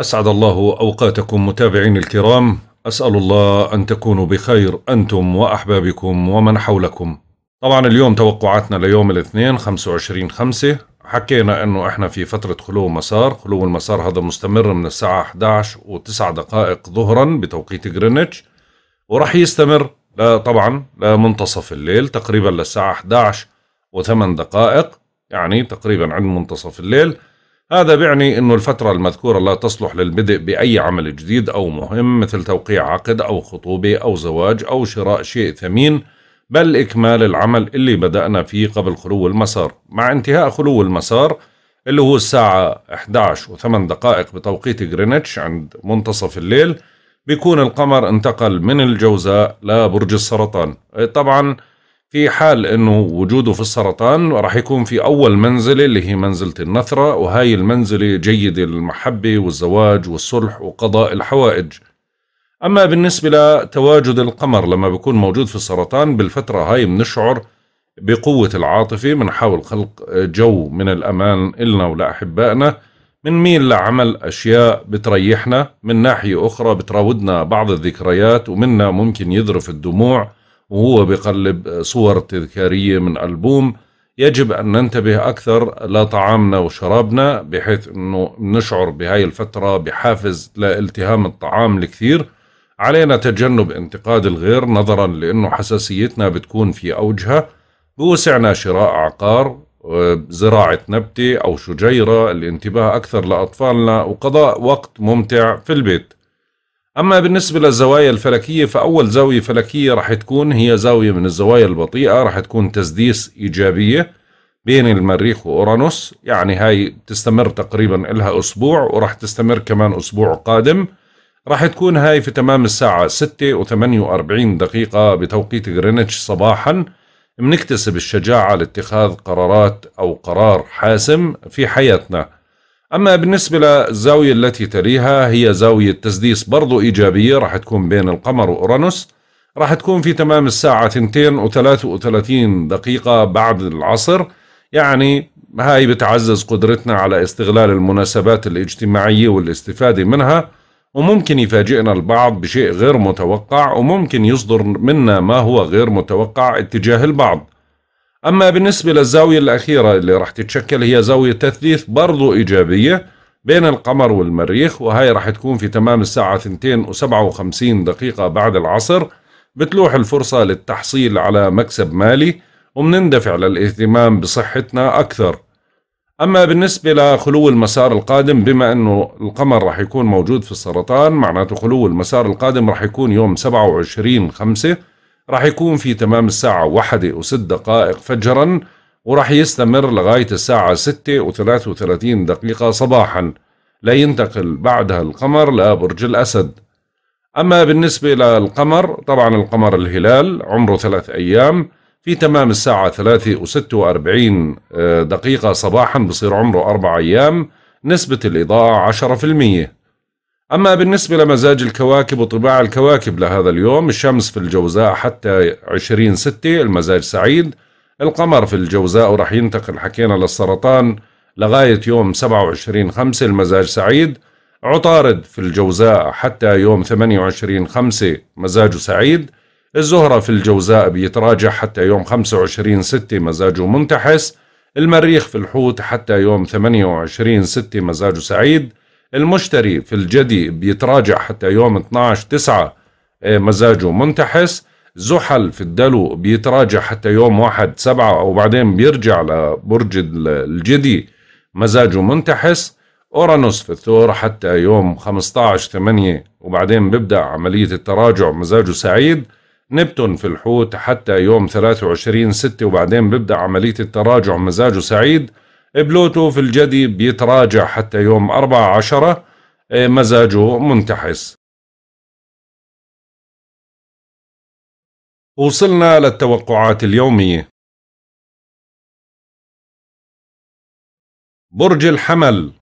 أسعد الله أوقاتكم متابعين الكرام أسأل الله أن تكونوا بخير أنتم وأحبابكم ومن حولكم طبعا اليوم توقعاتنا ليوم الاثنين 25 خمسة حكينا أنه إحنا في فترة خلو مسار خلو المسار هذا مستمر من الساعة 11 و9 دقائق ظهرا بتوقيت غرينتش ورح يستمر لا طبعا لمنتصف الليل تقريبا للساعة 11 و8 دقائق يعني تقريبا عند منتصف الليل هذا بيعني أن الفترة المذكورة لا تصلح للبدء بأي عمل جديد أو مهم مثل توقيع عقد أو خطوبة أو زواج أو شراء شيء ثمين بل إكمال العمل اللي بدأنا فيه قبل خلو المسار مع انتهاء خلو المسار اللي هو الساعة 11 و8 دقائق بتوقيت غرينتش عند منتصف الليل بيكون القمر انتقل من الجوزاء لبرج السرطان طبعا في حال انه وجوده في السرطان راح يكون في اول منزله اللي هي منزله النثره وهي المنزله جيده للمحبه والزواج والصلح وقضاء الحوائج. اما بالنسبه لتواجد القمر لما بيكون موجود في السرطان بالفتره هاي بنشعر بقوه العاطفه بنحاول خلق جو من الامان النا ولاحبائنا بنميل لعمل اشياء بتريحنا من ناحيه اخرى بتراودنا بعض الذكريات ومنا ممكن يذرف الدموع وهو بقلب صور تذكارية من ألبوم يجب أن ننتبه أكثر لطعامنا وشرابنا بحيث أنه نشعر بهاي الفترة بحافز لالتهام الطعام الكثير علينا تجنب انتقاد الغير نظرا لأنه حساسيتنا بتكون في أوجها بوسعنا شراء عقار آه، زراعة نبتة أو شجيرة الانتباه أكثر لأطفالنا وقضاء وقت ممتع في البيت أما بالنسبة للزوايا الفلكية فأول زاوية فلكية راح تكون هي زاوية من الزوايا البطيئة راح تكون تسديس إيجابية بين المريخ وأورانوس يعني هاي تستمر تقريبا إلها أسبوع وراح تستمر كمان أسبوع قادم راح تكون هاي في تمام الساعة 6 و48 دقيقة بتوقيت غرينتش صباحا بنكتسب الشجاعة لاتخاذ قرارات أو قرار حاسم في حياتنا أما بالنسبة للزاوية التي تليها هي زاوية تسديس برضو إيجابية راح تكون بين القمر وأورانوس راح تكون في تمام الساعة 2 و33 دقيقة بعد العصر يعني هاي بتعزز قدرتنا على استغلال المناسبات الاجتماعية والاستفادة منها وممكن يفاجئنا البعض بشيء غير متوقع وممكن يصدر منا ما هو غير متوقع اتجاه البعض أما بالنسبة للزاوية الأخيرة اللي راح تتشكل هي زاوية تثليث برضو إيجابية بين القمر والمريخ وهي راح تكون في تمام الساعة 2 و57 دقيقة بعد العصر بتلوح الفرصة للتحصيل على مكسب مالي ومنندفع للاهتمام بصحتنا أكثر أما بالنسبة لخلو المسار القادم بما أنه القمر راح يكون موجود في السرطان معناته خلو المسار القادم راح يكون يوم 27 خمسة راح يكون في تمام الساعة واحدة وست دقائق فجرا وراح يستمر لغاية الساعة ستة وثلاثة وثلاثين دقيقة صباحا لينتقل بعدها القمر لبرج الأسد أما بالنسبة للقمر طبعا القمر الهلال عمره ثلاث أيام في تمام الساعة ثلاثة وستة وأربعين آه، دقيقة صباحا بصير عمره أربع أيام نسبة الإضاءة عشرة في المية أما بالنسبة لمزاج الكواكب وطباع الكواكب لهذا اليوم الشمس في الجوزاء حتى 20 ستة المزاج سعيد القمر في الجوزاء ورح ينتقل حكينا للسرطان لغاية يوم 27 خمسة المزاج سعيد عطارد في الجوزاء حتى يوم 28 خمسة مزاجه سعيد الزهرة في الجوزاء بيتراجع حتى يوم 25 ستة مزاجه منتحس المريخ في الحوت حتى يوم 28 ستة مزاجه سعيد المشتري في الجدي بيتراجع حتى يوم 12 9 آه، مزاجه منتحس زحل في الدلو بيتراجع حتى يوم 1 7 وبعدين بيرجع لبرج الجدي مزاجه منتحس اورانوس في الثور حتى يوم 15 8 وبعدين بيبدا عمليه التراجع مزاجه سعيد نبتون في الحوت حتى يوم 23 6 وبعدين بيبدا عمليه التراجع مزاجه سعيد بلوتو في الجدي بيتراجع حتى يوم 14 إيه، مزاجه منتحس وصلنا للتوقعات اليومية برج الحمل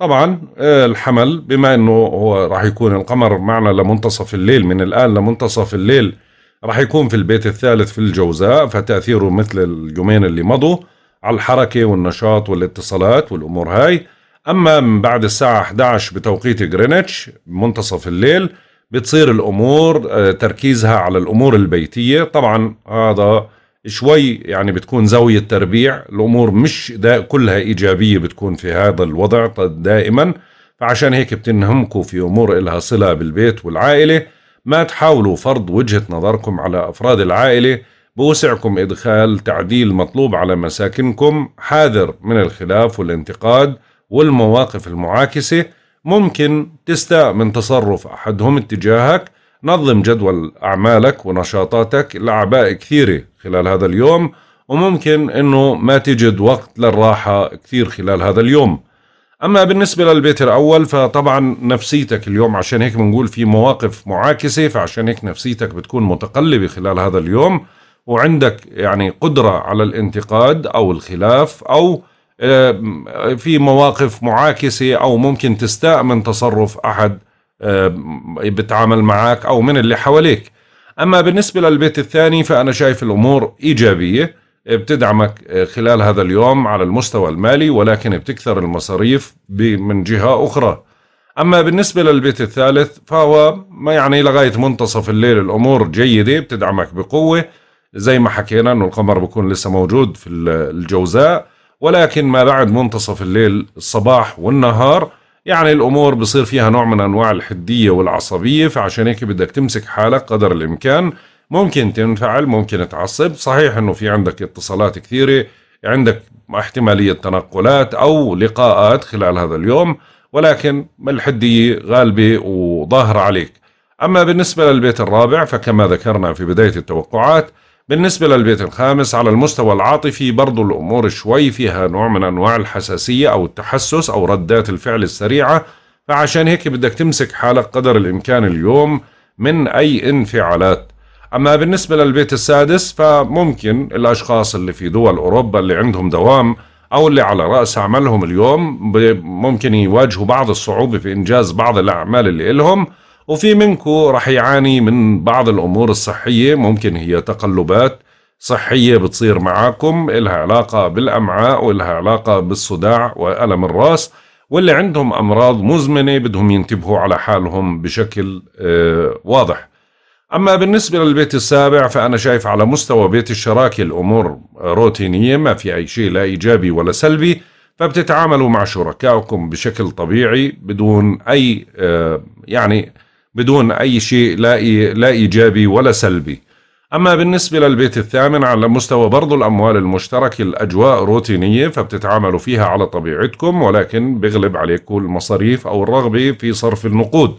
طبعا إيه، الحمل بما انه هو راح يكون القمر معنا لمنتصف الليل من الان لمنتصف الليل راح يكون في البيت الثالث في الجوزاء فتأثيره مثل اليومين اللي مضوا على الحركة والنشاط والاتصالات والأمور هاي أما من بعد الساعة 11 بتوقيت غرينتش منتصف الليل بتصير الأمور آه، تركيزها على الأمور البيتية طبعا هذا شوي يعني بتكون زاوية تربيع الأمور مش دا كلها إيجابية بتكون في هذا الوضع دائما فعشان هيك بتنهمكوا في أمور إلها صلة بالبيت والعائلة ما تحاولوا فرض وجهة نظركم على أفراد العائلة بوسعكم إدخال تعديل مطلوب على مساكنكم حاذر من الخلاف والانتقاد والمواقف المعاكسة ممكن تستاء من تصرف أحدهم اتجاهك نظم جدول أعمالك ونشاطاتك لعباء كثيرة خلال هذا اليوم وممكن أنه ما تجد وقت للراحة كثير خلال هذا اليوم اما بالنسبه للبيت الاول فطبعا نفسيتك اليوم عشان هيك بنقول في مواقف معاكسه فعشان هيك نفسيتك بتكون متقلبه خلال هذا اليوم وعندك يعني قدره على الانتقاد او الخلاف او آه، في مواقف معاكسه او ممكن تستاء من تصرف احد آه، بتعامل معك او من اللي حواليك اما بالنسبه للبيت الثاني فانا شايف الامور ايجابيه بتدعمك آه، خلال هذا اليوم على المستوى المالي ولكن بتكثر المصاريف من جهة أخرى أما بالنسبة للبيت الثالث فهو ما يعني لغاية منتصف الليل الأمور جيدة بتدعمك بقوة زي ما حكينا أنه القمر بيكون لسه موجود في الجوزاء ولكن ما بعد منتصف الليل الصباح والنهار يعني الأمور بصير فيها نوع من أنواع الحدية والعصبية فعشان هيك بدك تمسك حالك قدر الإمكان ممكن تنفعل ممكن تعصب صحيح انه في عندك اتصالات كثيره عندك احتماليه تنقلات او لقاءات خلال هذا اليوم ولكن الحديه غالبه وظاهره عليك اما بالنسبه للبيت الرابع فكما ذكرنا في بدايه التوقعات بالنسبة للبيت الخامس على المستوى العاطفي برضو الأمور شوي فيها نوع من أنواع الحساسية أو التحسس أو ردات الفعل السريعة فعشان هيك بدك تمسك حالك قدر الإمكان اليوم من أي انفعالات أما بالنسبة للبيت السادس فممكن الأشخاص اللي في دول أوروبا اللي عندهم دوام أو اللي على رأس عملهم اليوم ممكن يواجهوا بعض الصعوبة في إنجاز بعض الأعمال اللي إلهم وفي منكم رح يعاني من بعض الأمور الصحية ممكن هي تقلبات صحية بتصير معاكم إلها علاقة بالأمعاء وإلها علاقة بالصداع وألم الرأس واللي عندهم أمراض مزمنة بدهم ينتبهوا على حالهم بشكل آه، واضح أما بالنسبة للبيت السابع فأنا شايف على مستوى بيت الشراكة الأمور روتينية ما في أي شيء لا إيجابي ولا سلبي فبتتعاملوا مع شركائكم بشكل طبيعي بدون أي آه، يعني بدون أي شيء لا لا إيجابي ولا سلبي أما بالنسبة للبيت الثامن على مستوى برضو الأموال المشتركة الأجواء روتينية فبتتعاملوا فيها على طبيعتكم ولكن بغلب عليكم المصاريف أو الرغبة في صرف النقود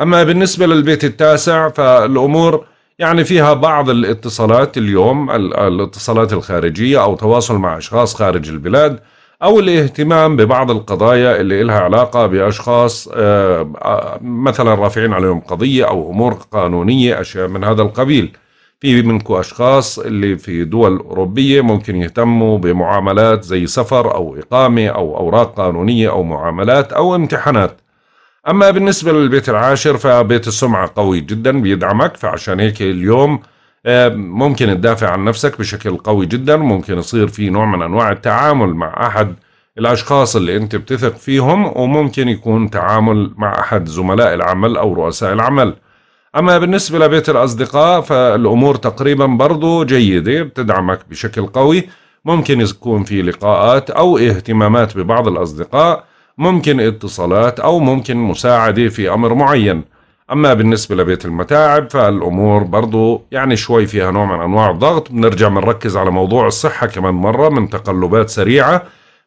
أما بالنسبة للبيت التاسع فالأمور يعني فيها بعض الاتصالات اليوم الاتصالات الخارجية أو تواصل مع أشخاص خارج البلاد أو الاهتمام ببعض القضايا اللي إلها علاقة بأشخاص آه، آه، مثلا رافعين عليهم قضية أو أمور قانونية أشياء من هذا القبيل في منكم أشخاص اللي في دول أوروبية ممكن يهتموا بمعاملات زي سفر أو إقامة أو أوراق قانونية أو معاملات أو امتحانات أما بالنسبة للبيت العاشر فبيت السمعة قوي جدا بيدعمك فعشان هيك اليوم آه، ممكن تدافع عن نفسك بشكل قوي جدا ممكن يصير في نوع من أنواع التعامل مع أحد الأشخاص اللي أنت بتثق فيهم وممكن يكون تعامل مع أحد زملاء العمل أو رؤساء العمل أما بالنسبة لبيت الأصدقاء فالأمور تقريبا برضو جيدة بتدعمك بشكل قوي ممكن يكون في لقاءات أو اهتمامات ببعض الأصدقاء ممكن اتصالات أو ممكن مساعدة في أمر معين أما بالنسبة لبيت المتاعب فالأمور برضو يعني شوي فيها نوع من أنواع الضغط بنرجع بنركز على موضوع الصحة كمان مرة من تقلبات سريعة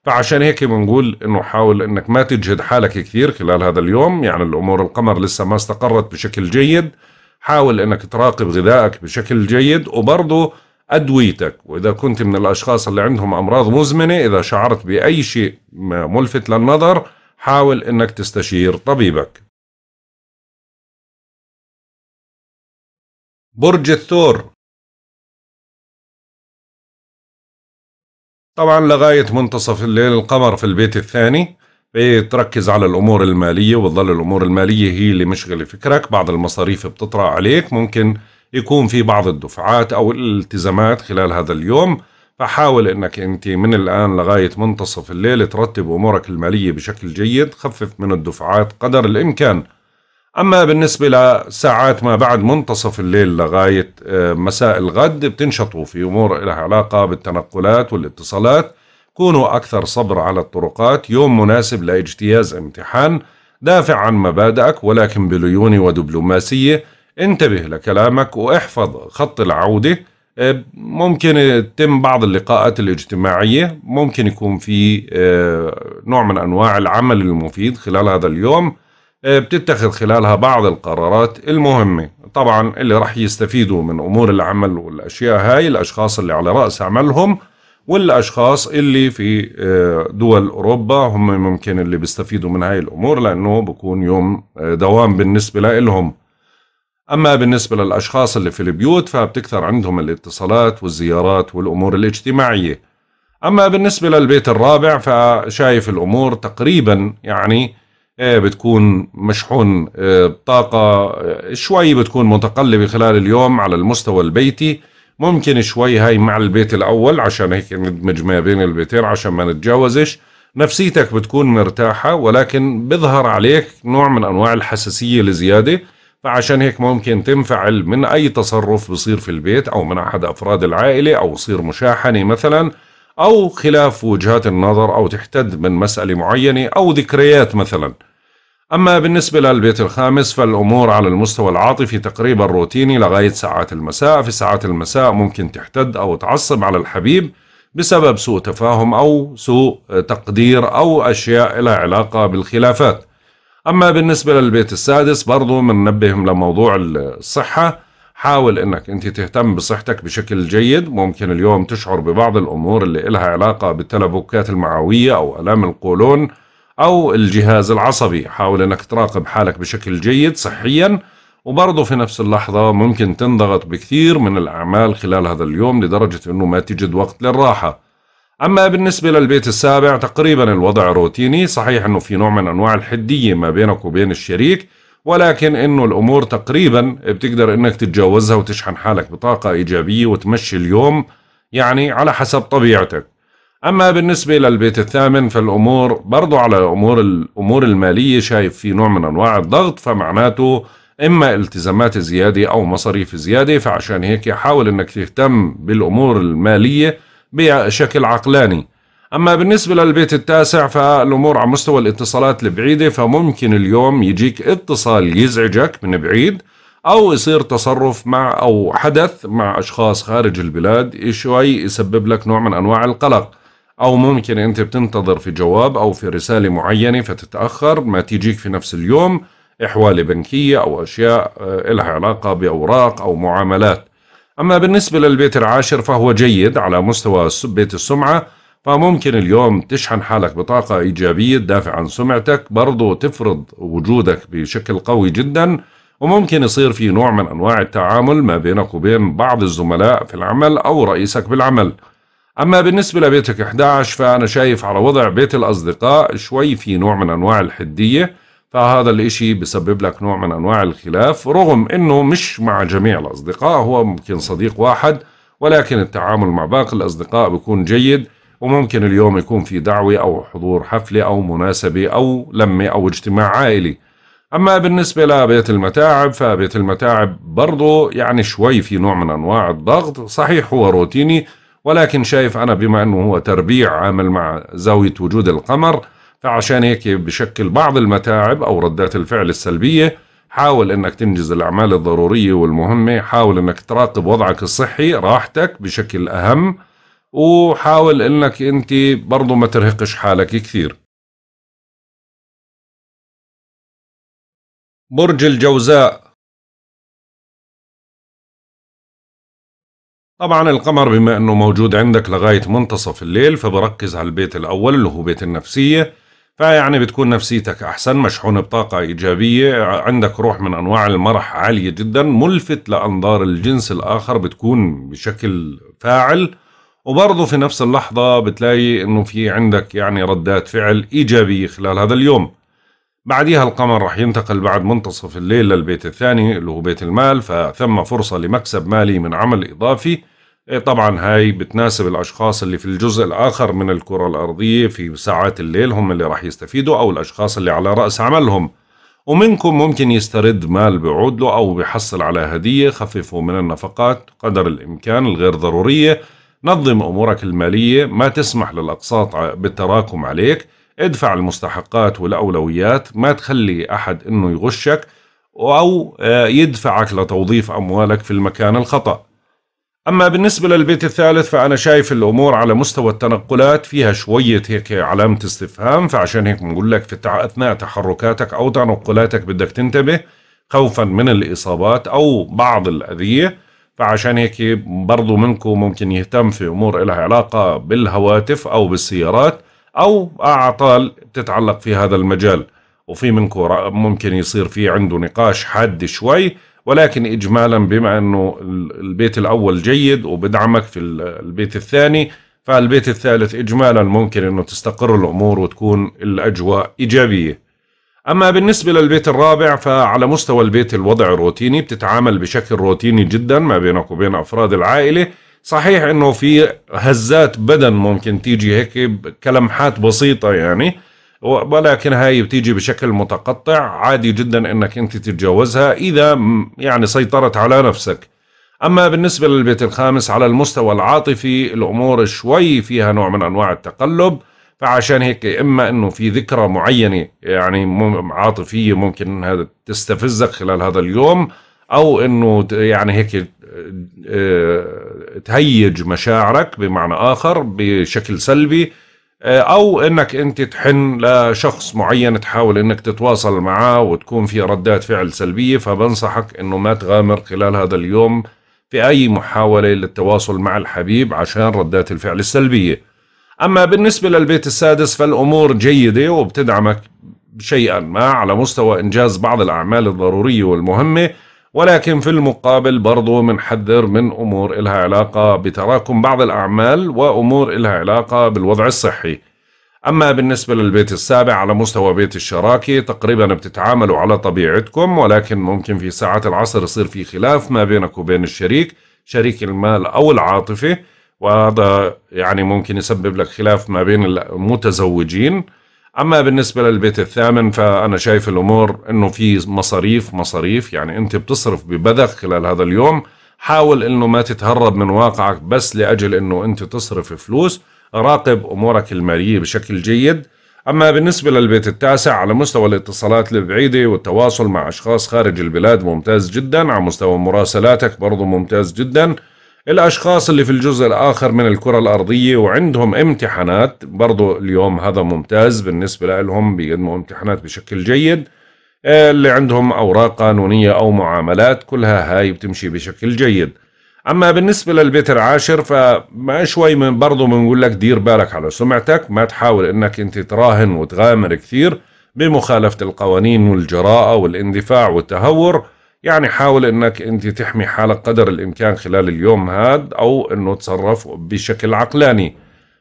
فعشان هيك بنقول انه حاول انك ما تجهد حالك كثير خلال هذا اليوم يعني الامور القمر لسه ما استقرت بشكل جيد حاول انك تراقب غذائك بشكل جيد وبرضه أدويتك وإذا كنت من الأشخاص اللي عندهم أمراض مزمنة إذا شعرت بأي شيء ملفت للنظر حاول أنك تستشير طبيبك برج الثور طبعا لغاية منتصف الليل القمر في البيت الثاني بتركز على الأمور المالية وتظل الأمور المالية هي اللي مشغلة فكرك بعض المصاريف بتطرأ عليك ممكن يكون في بعض الدفعات أو الالتزامات خلال هذا اليوم فحاول أنك أنت من الآن لغاية منتصف الليل ترتب أمورك المالية بشكل جيد خفف من الدفعات قدر الإمكان أما بالنسبة لساعات ما بعد منتصف الليل لغاية آه، مساء الغد بتنشطوا في أمور لها علاقة بالتنقلات والاتصالات كونوا أكثر صبر على الطرقات يوم مناسب لاجتياز امتحان دافع عن مبادئك ولكن بليونة ودبلوماسية انتبه لكلامك واحفظ خط العودة آه، ممكن تتم بعض اللقاءات الاجتماعية ممكن يكون في آه، نوع من أنواع العمل المفيد خلال هذا اليوم آه، بتتخذ خلالها بعض القرارات المهمة طبعا اللي راح يستفيدوا من أمور العمل والأشياء هاي الأشخاص اللي على رأس عملهم والاشخاص اللي في دول اوروبا هم ممكن اللي بيستفيدوا من هاي الامور لانه بكون يوم دوام بالنسبه لهم أما بالنسبة للأشخاص اللي في البيوت فبتكثر عندهم الاتصالات والزيارات والأمور الاجتماعية أما بالنسبة للبيت الرابع فشايف الأمور تقريبا يعني آه، بتكون مشحون آه، بطاقة آه، شوي بتكون متقلبة خلال اليوم على المستوى البيتي ممكن شوي هاي مع البيت الأول عشان هيك ندمج ما بين البيتين عشان ما نتجاوزش نفسيتك بتكون مرتاحة ولكن بظهر عليك نوع من أنواع الحساسية لزيادة فعشان هيك ممكن تنفعل من أي تصرف بصير في البيت أو من أحد أفراد العائلة أو صير مشاحنة مثلا أو خلاف وجهات النظر أو تحتد من مسألة معينة أو ذكريات مثلا أما بالنسبة للبيت الخامس فالأمور على المستوى العاطفي تقريبا روتيني لغاية ساعات المساء في ساعات المساء ممكن تحتد أو تعصب على الحبيب بسبب سوء تفاهم أو سوء تقدير أو أشياء لها علاقة بالخلافات أما بالنسبة للبيت السادس برضو بننبههم لموضوع الصحة حاول أنك أنت تهتم بصحتك بشكل جيد ممكن اليوم تشعر ببعض الأمور اللي إلها علاقة بالتلبكات المعوية أو ألام القولون أو الجهاز العصبي حاول أنك تراقب حالك بشكل جيد صحياً وبرضه في نفس اللحظة ممكن تنضغط بكثير من الأعمال خلال هذا اليوم لدرجة أنه ما تجد وقت للراحة أما بالنسبة للبيت السابع تقريبا الوضع روتيني صحيح أنه في نوع من أنواع الحدية ما بينك وبين الشريك ولكن أنه الأمور تقريبا بتقدر أنك تتجاوزها وتشحن حالك بطاقة إيجابية وتمشي اليوم يعني على حسب طبيعتك أما بالنسبة للبيت الثامن فالأمور برضو على أمور الأمور المالية شايف في نوع من أنواع الضغط فمعناته إما التزامات زيادة أو مصاريف زيادة فعشان هيك حاول أنك تهتم بالأمور المالية بشكل عقلاني أما بالنسبة للبيت التاسع فالأمور على مستوى الاتصالات البعيدة فممكن اليوم يجيك اتصال يزعجك من بعيد أو يصير تصرف مع أو حدث مع أشخاص خارج البلاد إيه شوي يسبب لك نوع من أنواع القلق أو ممكن أنت بتنتظر في جواب أو في رسالة معينة فتتأخر ما تيجيك في نفس اليوم إحوالة بنكية أو أشياء آه، لها علاقة بأوراق أو معاملات أما بالنسبة للبيت العاشر فهو جيد على مستوى بيت السمعة فممكن اليوم تشحن حالك بطاقة إيجابية تدافع عن سمعتك برضو تفرض وجودك بشكل قوي جدا وممكن يصير في نوع من أنواع التعامل ما بينك وبين بعض الزملاء في العمل أو رئيسك بالعمل أما بالنسبة لبيتك 11 فأنا شايف على وضع بيت الأصدقاء شوي في نوع من أنواع الحدية فهذا الإشي بسبب لك نوع من أنواع الخلاف رغم أنه مش مع جميع الأصدقاء هو ممكن صديق واحد ولكن التعامل مع باقي الأصدقاء بيكون جيد وممكن اليوم يكون في دعوة أو حضور حفلة أو مناسبة أو لمة أو اجتماع عائلي أما بالنسبة لبيت المتاعب فبيت المتاعب برضه يعني شوي في نوع من أنواع الضغط صحيح هو روتيني ولكن شايف أنا بما أنه هو تربيع عامل مع زاوية وجود القمر فعشان هيك بشكل بعض المتاعب أو ردات الفعل السلبية حاول انك تنجز الاعمال الضروريه والمهمه حاول انك تراقب وضعك الصحي راحتك بشكل اهم وحاول انك انت برضو ما ترهقش حالك كثير برج الجوزاء طبعا القمر بما انه موجود عندك لغايه منتصف الليل فبركز على البيت الاول اللي هو بيت النفسيه فيعني بتكون نفسيتك أحسن مشحون بطاقة إيجابية عندك روح من أنواع المرح عالية جدا ملفت لأنظار الجنس الآخر بتكون بشكل فاعل وبرضه في نفس اللحظة بتلاقي أنه في عندك يعني ردات فعل إيجابية خلال هذا اليوم بعديها القمر رح ينتقل بعد منتصف الليل للبيت الثاني اللي هو بيت المال فثم فرصة لمكسب مالي من عمل إضافي إيه، طبعا هاي بتناسب الأشخاص اللي في الجزء الآخر من الكرة الأرضية في ساعات الليل هم اللي راح يستفيدوا أو الأشخاص اللي على رأس عملهم ومنكم ممكن يسترد مال بعودله أو بيحصل على هدية خففوا من النفقات قدر الإمكان الغير ضرورية نظم أمورك المالية ما تسمح للأقساط بالتراكم عليك ادفع المستحقات والأولويات ما تخلي أحد أنه يغشك أو آه، يدفعك لتوظيف أموالك في المكان الخطأ أما بالنسبة للبيت الثالث فأنا شايف الأمور على مستوى التنقلات فيها شوية هيك علامة استفهام فعشان هيك بنقول لك في أثناء تحركاتك أو تنقلاتك بدك تنتبه خوفا من الإصابات أو بعض الأذية فعشان هيك برضو منكم ممكن يهتم في أمور لها علاقة بالهواتف أو بالسيارات أو أعطال تتعلق في هذا المجال وفي منكم ممكن يصير في عنده نقاش حاد شوي ولكن إجمالا بما أنه البيت الأول جيد وبدعمك في البيت الثاني فالبيت الثالث إجمالا ممكن أنه تستقر الأمور وتكون الأجواء إيجابية أما بالنسبة للبيت الرابع فعلى مستوى البيت الوضع روتيني بتتعامل بشكل روتيني جدا ما بينك وبين أفراد العائلة صحيح أنه في هزات بدن ممكن تيجي هيك كلمحات بسيطة يعني ولكن هاي بتيجي بشكل متقطع عادي جدا انك انت تتجاوزها اذا يعني سيطرت على نفسك اما بالنسبه للبيت الخامس على المستوى العاطفي الامور شوي فيها نوع من انواع التقلب فعشان هيك اما انه في ذكرى معينه يعني عاطفيه ممكن انها تستفزك خلال هذا اليوم او انه يعني هيك آه، آه، تهيج مشاعرك بمعنى اخر بشكل سلبي آه، او انك انت تحن لشخص معين تحاول انك تتواصل معاه وتكون في ردات فعل سلبيه فبنصحك انه ما تغامر خلال هذا اليوم في اي محاوله للتواصل مع الحبيب عشان ردات الفعل السلبيه. اما بالنسبه للبيت السادس فالامور جيده وبتدعمك شيئا ما على مستوى انجاز بعض الاعمال الضروريه والمهمه ولكن في المقابل برضو بنحذر من أمور إلها علاقة بتراكم بعض الأعمال وأمور إلها علاقة بالوضع الصحي أما بالنسبة للبيت السابع على مستوى بيت الشراكة تقريبا بتتعاملوا على طبيعتكم ولكن ممكن في ساعات العصر يصير في خلاف ما بينك وبين الشريك شريك المال أو العاطفة وهذا يعني ممكن يسبب لك خلاف ما بين المتزوجين اما بالنسبه للبيت الثامن فانا شايف الامور انه في مصاريف مصاريف يعني انت بتصرف ببذخ خلال هذا اليوم حاول انه ما تتهرب من واقعك بس لاجل انه انت تصرف فلوس راقب امورك الماليه بشكل جيد اما بالنسبه للبيت التاسع على مستوى الاتصالات البعيده والتواصل مع اشخاص خارج البلاد ممتاز جدا على مستوى مراسلاتك برضه ممتاز جدا الأشخاص اللي في الجزء الآخر من الكرة الأرضية وعندهم امتحانات برضو اليوم هذا ممتاز بالنسبة لهم بيقدموا امتحانات بشكل جيد آه، اللي عندهم أوراق قانونية أو معاملات كلها هاي بتمشي بشكل جيد أما بالنسبة للبيت العاشر فما شوي من برضو بنقول لك دير بالك على سمعتك ما تحاول أنك أنت تراهن وتغامر كثير بمخالفة القوانين والجراءة والاندفاع والتهور يعني حاول انك انت تحمي حالك قدر الامكان خلال اليوم هاد او انه تصرف بشكل عقلاني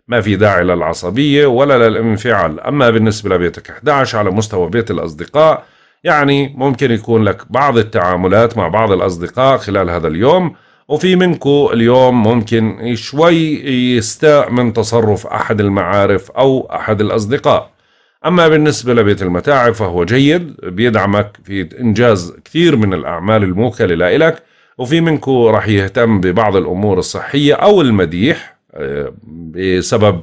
ما في داعي للعصبية ولا للانفعال أما بالنسبة لبيتك 11 على مستوى بيت الأصدقاء يعني ممكن يكون لك بعض التعاملات مع بعض الأصدقاء خلال هذا اليوم وفي منكو اليوم ممكن شوي يستاء من تصرف أحد المعارف أو أحد الأصدقاء أما بالنسبة لبيت المتاعب فهو جيد بيدعمك في إنجاز كثير من الأعمال الموكلة لإلك وفي منكو راح يهتم ببعض الأمور الصحية أو المديح آه، بسبب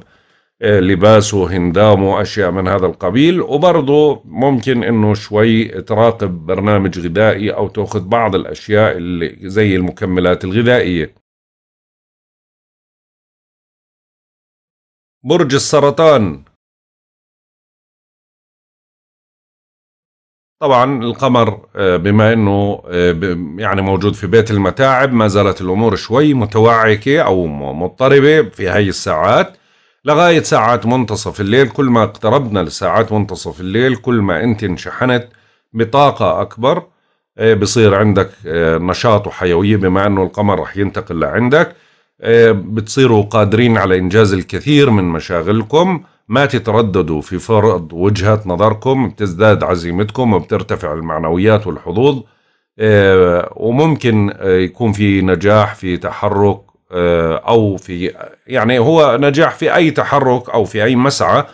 آه، لباسه هندامه أشياء من هذا القبيل وبرضه ممكن أنه شوي تراقب برنامج غذائي أو تأخذ بعض الأشياء اللي زي المكملات الغذائية برج السرطان طبعا القمر آه، بما انه آه، يعني موجود في بيت المتاعب ما زالت الامور شوي متوعكه او مضطربه في هاي الساعات لغايه ساعات منتصف الليل كل ما اقتربنا لساعات منتصف الليل كل ما انت انشحنت بطاقه اكبر آه، بصير عندك نشاط وحيويه بما انه القمر رح ينتقل لعندك بتصيروا قادرين على انجاز الكثير من مشاغلكم ما تترددوا في فرض وجهة نظركم بتزداد عزيمتكم وبترتفع المعنويات والحظوظ آه، وممكن آه، يكون في نجاح في تحرك آه، أو في يعني هو نجاح في أي تحرك أو في أي مسعى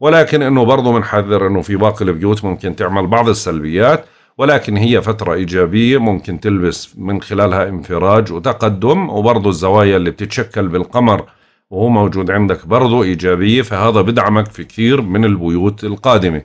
ولكن أنه برضه بنحذر أنه في باقي البيوت ممكن تعمل بعض السلبيات ولكن هي فترة إيجابية ممكن تلبس من خلالها انفراج وتقدم وبرضه الزوايا اللي بتتشكل بالقمر وهو موجود عندك برضه إيجابية فهذا بدعمك في كثير من البيوت القادمة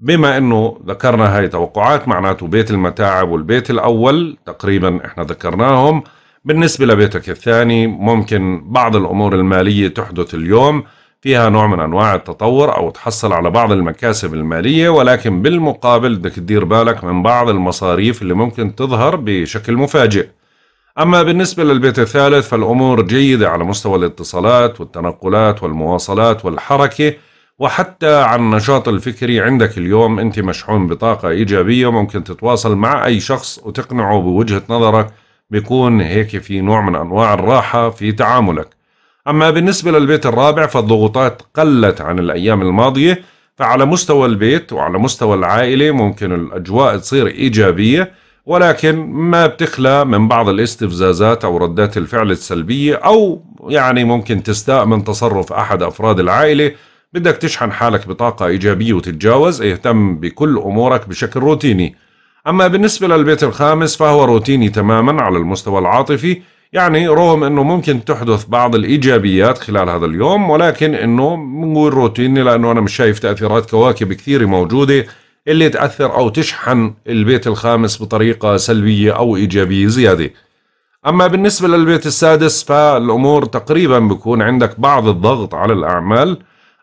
بما انه ذكرنا هاي توقعات معناته بيت المتاعب والبيت الاول تقريبا احنا ذكرناهم بالنسبة لبيتك الثاني ممكن بعض الامور المالية تحدث اليوم فيها نوع من انواع التطور او تحصل على بعض المكاسب المالية ولكن بالمقابل بدك تدير بالك من بعض المصاريف اللي ممكن تظهر بشكل مفاجئ أما بالنسبة للبيت الثالث فالأمور جيدة على مستوى الاتصالات والتنقلات والمواصلات والحركة وحتى عن النشاط الفكري عندك اليوم أنت مشحون بطاقة إيجابية ممكن تتواصل مع أي شخص وتقنعه بوجهة نظرك بيكون هيك في نوع من أنواع الراحة في تعاملك أما بالنسبة للبيت الرابع فالضغوطات قلت عن الأيام الماضية فعلى مستوى البيت وعلى مستوى العائلة ممكن الأجواء تصير إيجابية ولكن ما بتخلى من بعض الاستفزازات أو ردات الفعل السلبية أو يعني ممكن تستاء من تصرف أحد أفراد العائلة بدك تشحن حالك بطاقة إيجابية وتتجاوز اهتم بكل أمورك بشكل روتيني أما بالنسبة للبيت الخامس فهو روتيني تماما على المستوى العاطفي يعني رغم أنه ممكن تحدث بعض الإيجابيات خلال هذا اليوم ولكن أنه بنقول روتيني لأنه أنا مش شايف تأثيرات كواكب كثيرة موجودة اللي تأثر أو تشحن البيت الخامس بطريقة سلبية أو إيجابية زيادة أما بالنسبة للبيت السادس فالأمور تقريبا بكون عندك بعض الضغط على الأعمال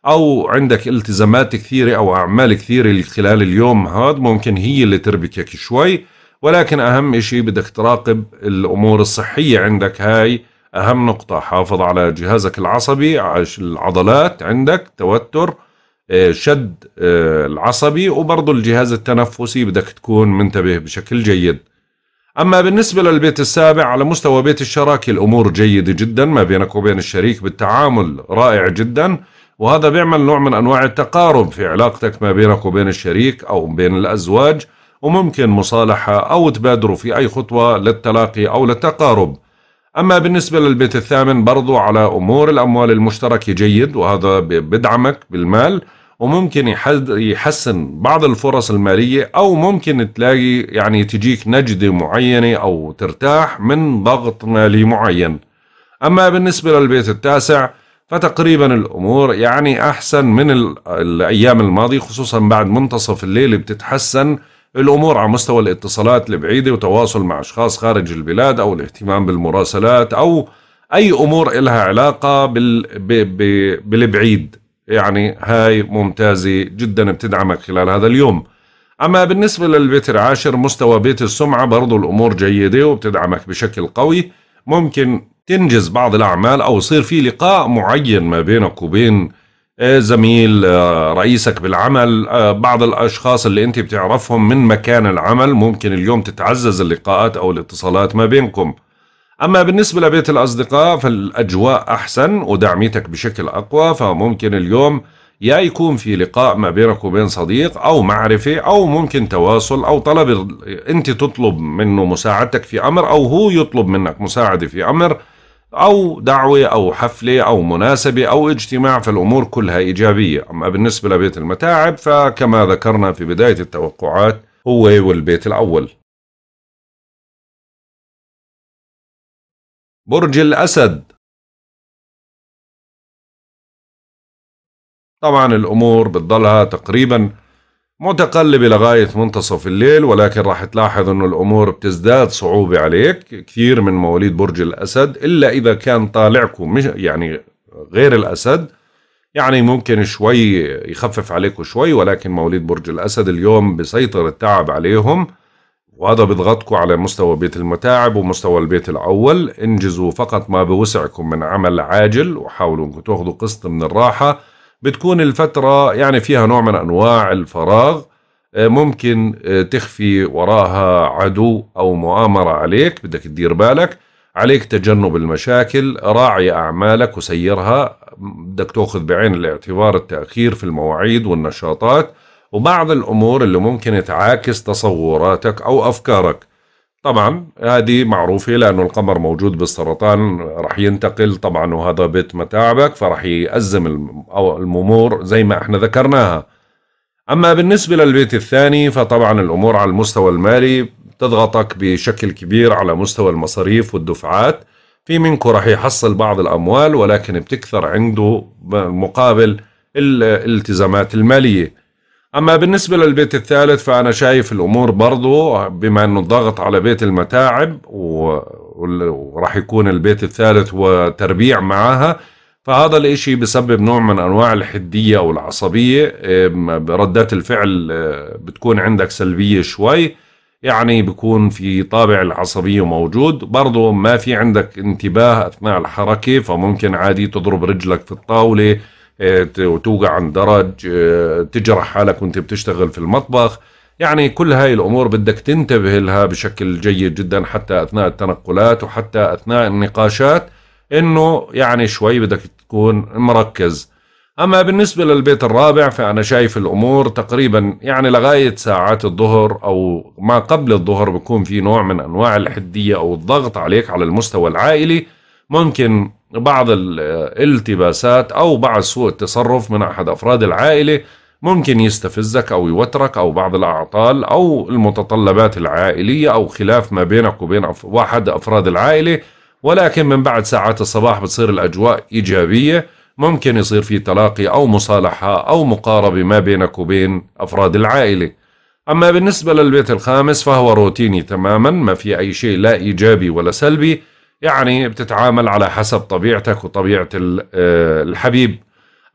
أو عندك التزامات كثيرة أو أعمال كثيرة خلال اليوم هاد ممكن هي اللي تربكك شوي ولكن أهم إشي بدك تراقب الأمور الصحية عندك هاي أهم نقطة حافظ على جهازك العصبي العضلات عندك توتر شد آه، العصبي وبرضه الجهاز التنفسي بدك تكون منتبه بشكل جيد أما بالنسبة للبيت السابع على مستوى بيت الشراكة الأمور جيدة جدا ما بينك وبين الشريك بالتعامل رائع جدا وهذا بيعمل نوع من أنواع التقارب في علاقتك ما بينك وبين الشريك أو بين الأزواج وممكن مصالحة أو تبادروا في أي خطوة للتلاقي أو للتقارب أما بالنسبة للبيت الثامن برضو على أمور الأموال المشتركة جيد وهذا بدعمك بالمال وممكن يحسن بعض الفرص المالية أو ممكن تلاقي يعني تجيك نجدة معينة أو ترتاح من ضغط مالي معين أما بالنسبة للبيت التاسع فتقريبا الأمور يعني أحسن من الأيام الماضية خصوصا بعد منتصف الليل بتتحسن الأمور على مستوى الاتصالات البعيدة وتواصل مع أشخاص خارج البلاد أو الاهتمام بالمراسلات أو أي أمور إلها علاقة بالبعيد يعني هاي ممتازة جدا بتدعمك خلال هذا اليوم أما بالنسبة للبيت العاشر مستوى بيت السمعة برضو الأمور جيدة وبتدعمك بشكل قوي ممكن تنجز بعض الأعمال أو يصير في لقاء معين ما بينك وبين آه، زميل آه، رئيسك بالعمل آه، بعض الأشخاص اللي أنت بتعرفهم من مكان العمل ممكن اليوم تتعزز اللقاءات أو الاتصالات ما بينكم أما بالنسبة لبيت الأصدقاء فالأجواء أحسن ودعميتك بشكل أقوى فممكن اليوم يا يكون في لقاء ما بينك وبين صديق أو معرفة أو ممكن تواصل أو طلب أنت تطلب منه مساعدتك في أمر أو هو يطلب منك مساعدة في أمر أو دعوة أو حفلة أو مناسبة أو اجتماع فالأمور كلها إيجابية أما بالنسبة لبيت المتاعب فكما ذكرنا في بداية التوقعات هو والبيت الأول برج الأسد طبعا الأمور بتضلها تقريبا متقلبة لغاية منتصف الليل ولكن راح تلاحظ أنه الأمور بتزداد صعوبة عليك كثير من مواليد برج الأسد إلا إذا كان طالعكم مش يعني غير الأسد يعني ممكن شوي يخفف عليكم شوي ولكن مواليد برج الأسد اليوم بسيطر التعب عليهم وهذا بيضغطكم على مستوى بيت المتاعب ومستوى البيت الأول انجزوا فقط ما بوسعكم من عمل عاجل وحاولوا انكم تاخذوا قسط من الراحة بتكون الفترة يعني فيها نوع من أنواع الفراغ آه، ممكن آه، تخفي وراها عدو أو مؤامرة عليك بدك تدير بالك عليك تجنب المشاكل راعي أعمالك وسيرها بدك تأخذ بعين الاعتبار التأخير في المواعيد والنشاطات وبعض الأمور اللي ممكن تعاكس تصوراتك أو أفكارك طبعا هذه معروفة لأنه القمر موجود بالسرطان رح ينتقل طبعا وهذا بيت متاعبك فرح يأزم الأمور زي ما احنا ذكرناها أما بالنسبة للبيت الثاني فطبعا الأمور على المستوى المالي تضغطك بشكل كبير على مستوى المصاريف والدفعات في منكم رح يحصل بعض الأموال ولكن بتكثر عنده مقابل الالتزامات المالية اما بالنسبه للبيت الثالث فانا شايف الامور برضو بما انه الضغط على بيت المتاعب وراح يكون البيت الثالث وتربيع معاها فهذا الاشي بسبب نوع من انواع الحديه او العصبيه ردات الفعل بتكون عندك سلبيه شوي يعني بكون في طابع العصبية موجود برضو ما في عندك انتباه أثناء الحركة فممكن عادي تضرب رجلك في الطاولة آه، توقع عن درج آه، تجرح حالك وانت بتشتغل في المطبخ يعني كل هاي الأمور بدك تنتبه لها بشكل جيد جدا حتى أثناء التنقلات وحتى أثناء النقاشات إنه يعني شوي بدك تكون مركز أما بالنسبة للبيت الرابع فأنا شايف الأمور تقريبا يعني لغاية ساعات الظهر أو ما قبل الظهر بكون في نوع من أنواع الحدية أو الضغط عليك على المستوى العائلي ممكن بعض الالتباسات أو بعض سوء التصرف من أحد أفراد العائلة ممكن يستفزك أو يوترك أو بعض الأعطال أو المتطلبات العائلية أو خلاف ما بينك وبين واحد أفراد العائلة ولكن من بعد ساعات الصباح بتصير الأجواء إيجابية ممكن يصير في تلاقي أو مصالحة أو مقاربة ما بينك وبين أفراد العائلة أما بالنسبة للبيت الخامس فهو روتيني تماما ما في أي شيء لا إيجابي ولا سلبي يعني بتتعامل على حسب طبيعتك وطبيعة آه، الحبيب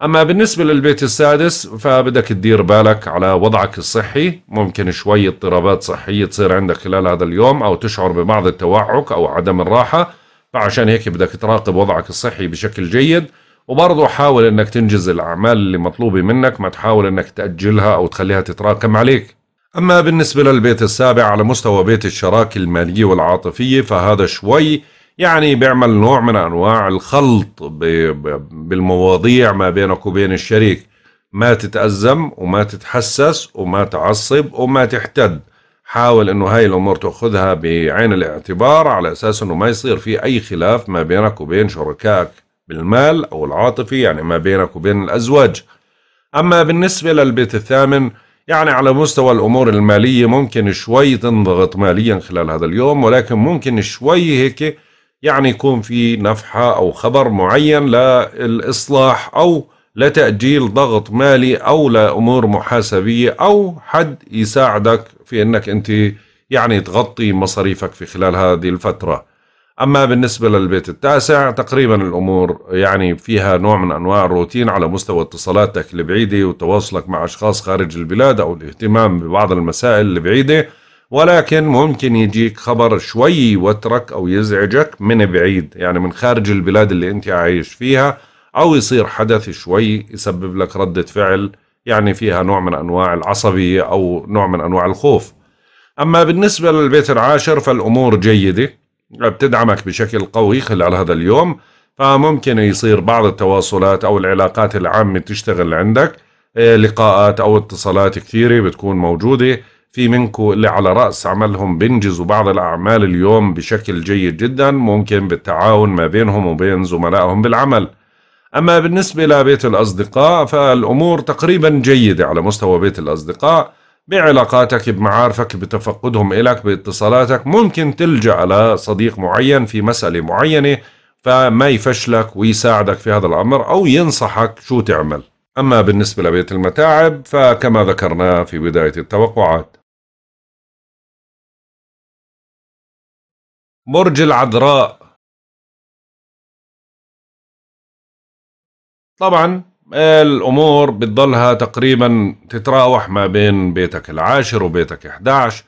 أما بالنسبة للبيت السادس فبدك تدير بالك على وضعك الصحي ممكن شوي اضطرابات صحية تصير عندك خلال هذا اليوم أو تشعر ببعض التوعك أو عدم الراحة فعشان هيك بدك تراقب وضعك الصحي بشكل جيد وبرضه حاول انك تنجز الاعمال اللي مطلوبه منك ما تحاول انك تاجلها او تخليها تتراكم عليك اما بالنسبه للبيت السابع على مستوى بيت الشراكه الماليه والعاطفيه فهذا شوي يعني بيعمل نوع من انواع الخلط بالمواضيع ما بينك وبين الشريك ما تتأزم وما تتحسس وما تعصب وما تحتد حاول انه هاي الامور تاخذها بعين الاعتبار على اساس انه ما يصير في اي خلاف ما بينك وبين شركائك بالمال او العاطفي يعني ما بينك وبين الازواج اما بالنسبه للبيت الثامن يعني على مستوى الامور الماليه ممكن شوي تنضغط ماليا خلال هذا اليوم ولكن ممكن شوي هيك يعني يكون في نفحة أو خبر معين للإصلاح أو لتأجيل ضغط مالي أو لأمور محاسبية أو حد يساعدك في أنك أنت يعني تغطي مصاريفك في خلال هذه الفترة أما بالنسبة للبيت التاسع تقريبا الأمور يعني فيها نوع من أنواع الروتين على مستوى اتصالاتك البعيدة وتواصلك مع أشخاص خارج البلاد أو الاهتمام ببعض المسائل البعيدة ولكن ممكن يجيك خبر شوي يوترك أو يزعجك من بعيد يعني من خارج البلاد اللي أنت عايش فيها أو يصير حدث شوي يسبب لك ردة فعل يعني فيها نوع من أنواع العصبية أو نوع من أنواع الخوف أما بالنسبة للبيت العاشر فالأمور جيدة بتدعمك بشكل قوي خلال هذا اليوم فممكن يصير بعض التواصلات أو العلاقات العامة تشتغل عندك إيه، لقاءات أو اتصالات كثيرة بتكون موجودة في منكم اللي على رأس عملهم بينجزوا بعض الأعمال اليوم بشكل جيد جدا ممكن بالتعاون ما بينهم وبين زملائهم بالعمل أما بالنسبة لبيت الأصدقاء فالأمور تقريبا جيدة على مستوى بيت الأصدقاء بعلاقاتك بمعارفك بتفقدهم إلك باتصالاتك ممكن تلجأ لصديق معين في مسألة معينة فما يفشلك ويساعدك في هذا الأمر أو ينصحك شو تعمل أما بالنسبة لبيت المتاعب فكما ذكرنا في بداية التوقعات برج العذراء طبعا الامور بتضلها تقريبا تتراوح ما بين بيتك العاشر وبيتك 11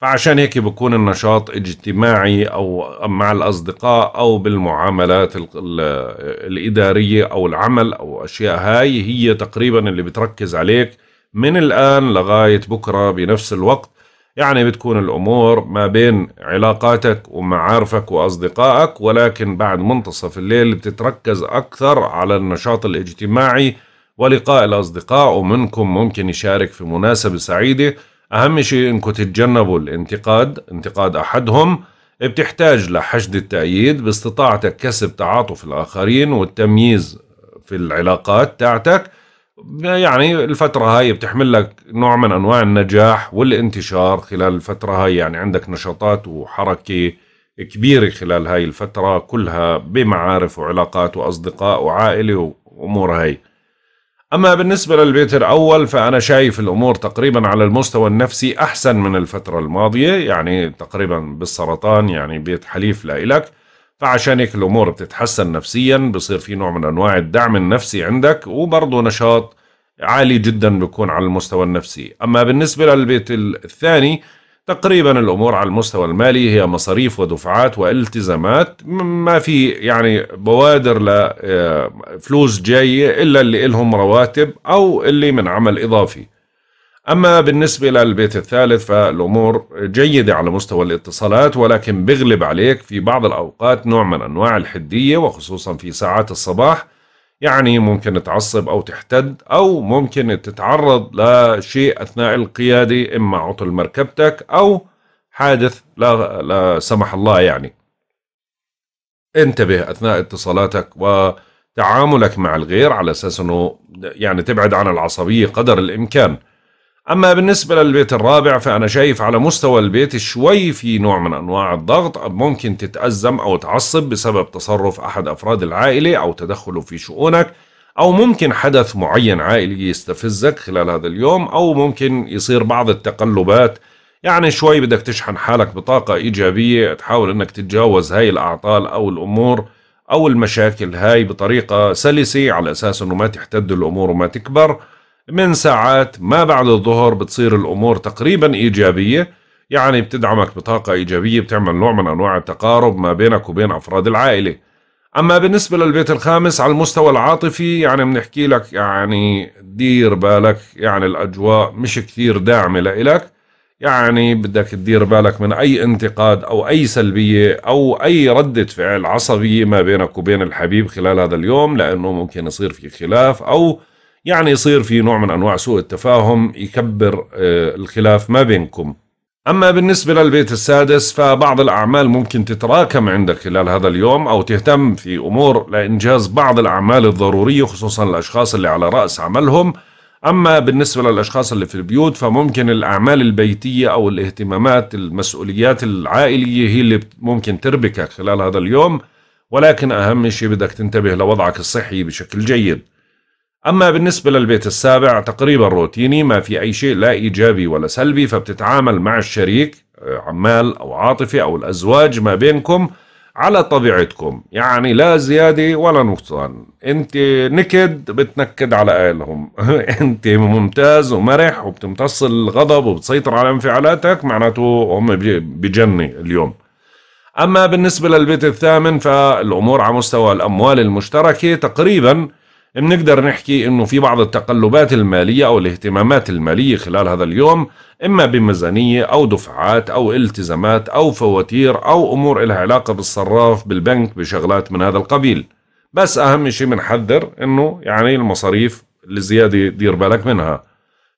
فعشان هيك بكون النشاط اجتماعي او مع الاصدقاء او بالمعاملات الاداريه او العمل او اشياء هاي هي تقريبا اللي بتركز عليك من الان لغايه بكره بنفس الوقت يعني بتكون الأمور ما بين علاقاتك ومعارفك وأصدقائك ولكن بعد منتصف الليل بتتركز أكثر على النشاط الاجتماعي ولقاء الأصدقاء ومنكم ممكن يشارك في مناسبة سعيدة أهم شيء إنكم تتجنبوا الانتقاد انتقاد أحدهم بتحتاج لحشد التأييد باستطاعتك كسب تعاطف الآخرين والتمييز في العلاقات تاعتك يعني الفترة هاي بتحمل لك نوع من أنواع النجاح والانتشار خلال الفترة هاي يعني عندك نشاطات وحركة كبيرة خلال هاي الفترة كلها بمعارف وعلاقات وأصدقاء وعائلة وأمور هاي أما بالنسبة للبيت الأول فأنا شايف الأمور تقريبا على المستوى النفسي أحسن من الفترة الماضية يعني تقريبا بالسرطان يعني بيت حليف لإلك فعشان هيك الامور بتتحسن نفسيا بصير في نوع من انواع الدعم النفسي عندك وبرضه نشاط عالي جدا بيكون على المستوى النفسي اما بالنسبه للبيت الثاني تقريبا الامور على المستوى المالي هي مصاريف ودفعات والتزامات ما في يعني بوادر لفلوس آه، جايه الا اللي لهم رواتب او اللي من عمل اضافي أما بالنسبة للبيت الثالث فالأمور جيدة على مستوى الاتصالات ولكن بغلب عليك في بعض الأوقات نوع من أنواع الحدية وخصوصا في ساعات الصباح يعني ممكن تعصب أو تحتد أو ممكن تتعرض لشيء أثناء القيادة إما عطل مركبتك أو حادث لا, لا سمح الله يعني انتبه أثناء اتصالاتك وتعاملك مع الغير على أساس أنه يعني تبعد عن العصبية قدر الإمكان أما بالنسبة للبيت الرابع فأنا شايف على مستوى البيت شوي في نوع من أنواع الضغط ممكن تتأزم أو تعصب بسبب تصرف أحد أفراد العائلة أو تدخله في شؤونك أو ممكن حدث معين عائلي يستفزك خلال هذا اليوم أو ممكن يصير بعض التقلبات يعني شوي بدك تشحن حالك بطاقة إيجابية تحاول أنك تتجاوز هاي الأعطال أو الأمور أو المشاكل هاي بطريقة سلسة على أساس أنه ما تحتد الأمور وما تكبر من ساعات ما بعد الظهر بتصير الأمور تقريبا إيجابية يعني بتدعمك بطاقة إيجابية بتعمل نوع من أنواع التقارب ما بينك وبين أفراد العائلة أما بالنسبة للبيت الخامس على المستوى العاطفي يعني بنحكي لك يعني دير بالك يعني الأجواء مش كثير داعمة لإلك يعني بدك تدير بالك من أي انتقاد أو أي سلبية أو أي ردة فعل عصبية ما بينك وبين الحبيب خلال هذا اليوم لأنه ممكن يصير في خلاف أو يعني يصير في نوع من انواع سوء التفاهم يكبر آه، الخلاف ما بينكم أما بالنسبة للبيت السادس فبعض الأعمال ممكن تتراكم عندك خلال هذا اليوم أو تهتم في أمور لإنجاز بعض الأعمال الضرورية خصوصا الأشخاص اللي على رأس عملهم أما بالنسبة للأشخاص اللي في البيوت فممكن الأعمال البيتية أو الاهتمامات المسؤوليات العائلية هي اللي ممكن تربكك خلال هذا اليوم ولكن أهم شيء بدك تنتبه لوضعك الصحي بشكل جيد أما بالنسبة للبيت السابع تقريبا روتيني ما في أي شيء لا إيجابي ولا سلبي فبتتعامل مع الشريك آه، عمال أو عاطفي أو الأزواج ما بينكم على طبيعتكم يعني لا زيادة ولا نقصان انت نكد بتنكد على اهلهم انت ممتاز ومرح وبتمتص الغضب وبتسيطر على انفعالاتك معناته هم بجني اليوم اما بالنسبة للبيت الثامن فالامور على مستوى الاموال المشتركة تقريبا بنقدر نحكي انه في بعض التقلبات الماليه او الاهتمامات الماليه خلال هذا اليوم اما بميزانيه او دفعات او التزامات او فواتير او امور لها علاقه بالصراف بالبنك بشغلات من هذا القبيل بس اهم شيء بنحذر انه يعني المصاريف الزياده دير بالك منها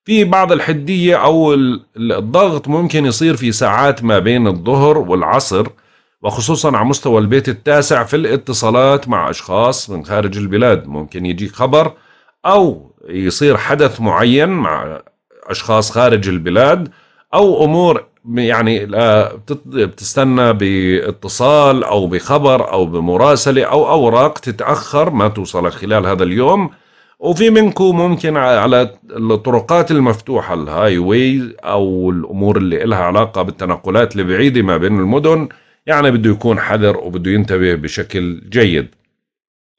في بعض الحديه او الضغط ممكن يصير في ساعات ما بين الظهر والعصر وخصوصا على مستوى البيت التاسع في الاتصالات مع أشخاص من خارج البلاد ممكن يجيك خبر أو يصير حدث معين مع أشخاص خارج البلاد أو أمور يعني بتستنى باتصال أو بخبر أو بمراسلة أو أوراق تتأخر ما توصلك خلال هذا اليوم وفي منكم ممكن على الطرقات المفتوحة الهاي واي أو الأمور اللي لها علاقة بالتنقلات البعيدة ما بين المدن يعني بده يكون حذر وبده ينتبه بشكل جيد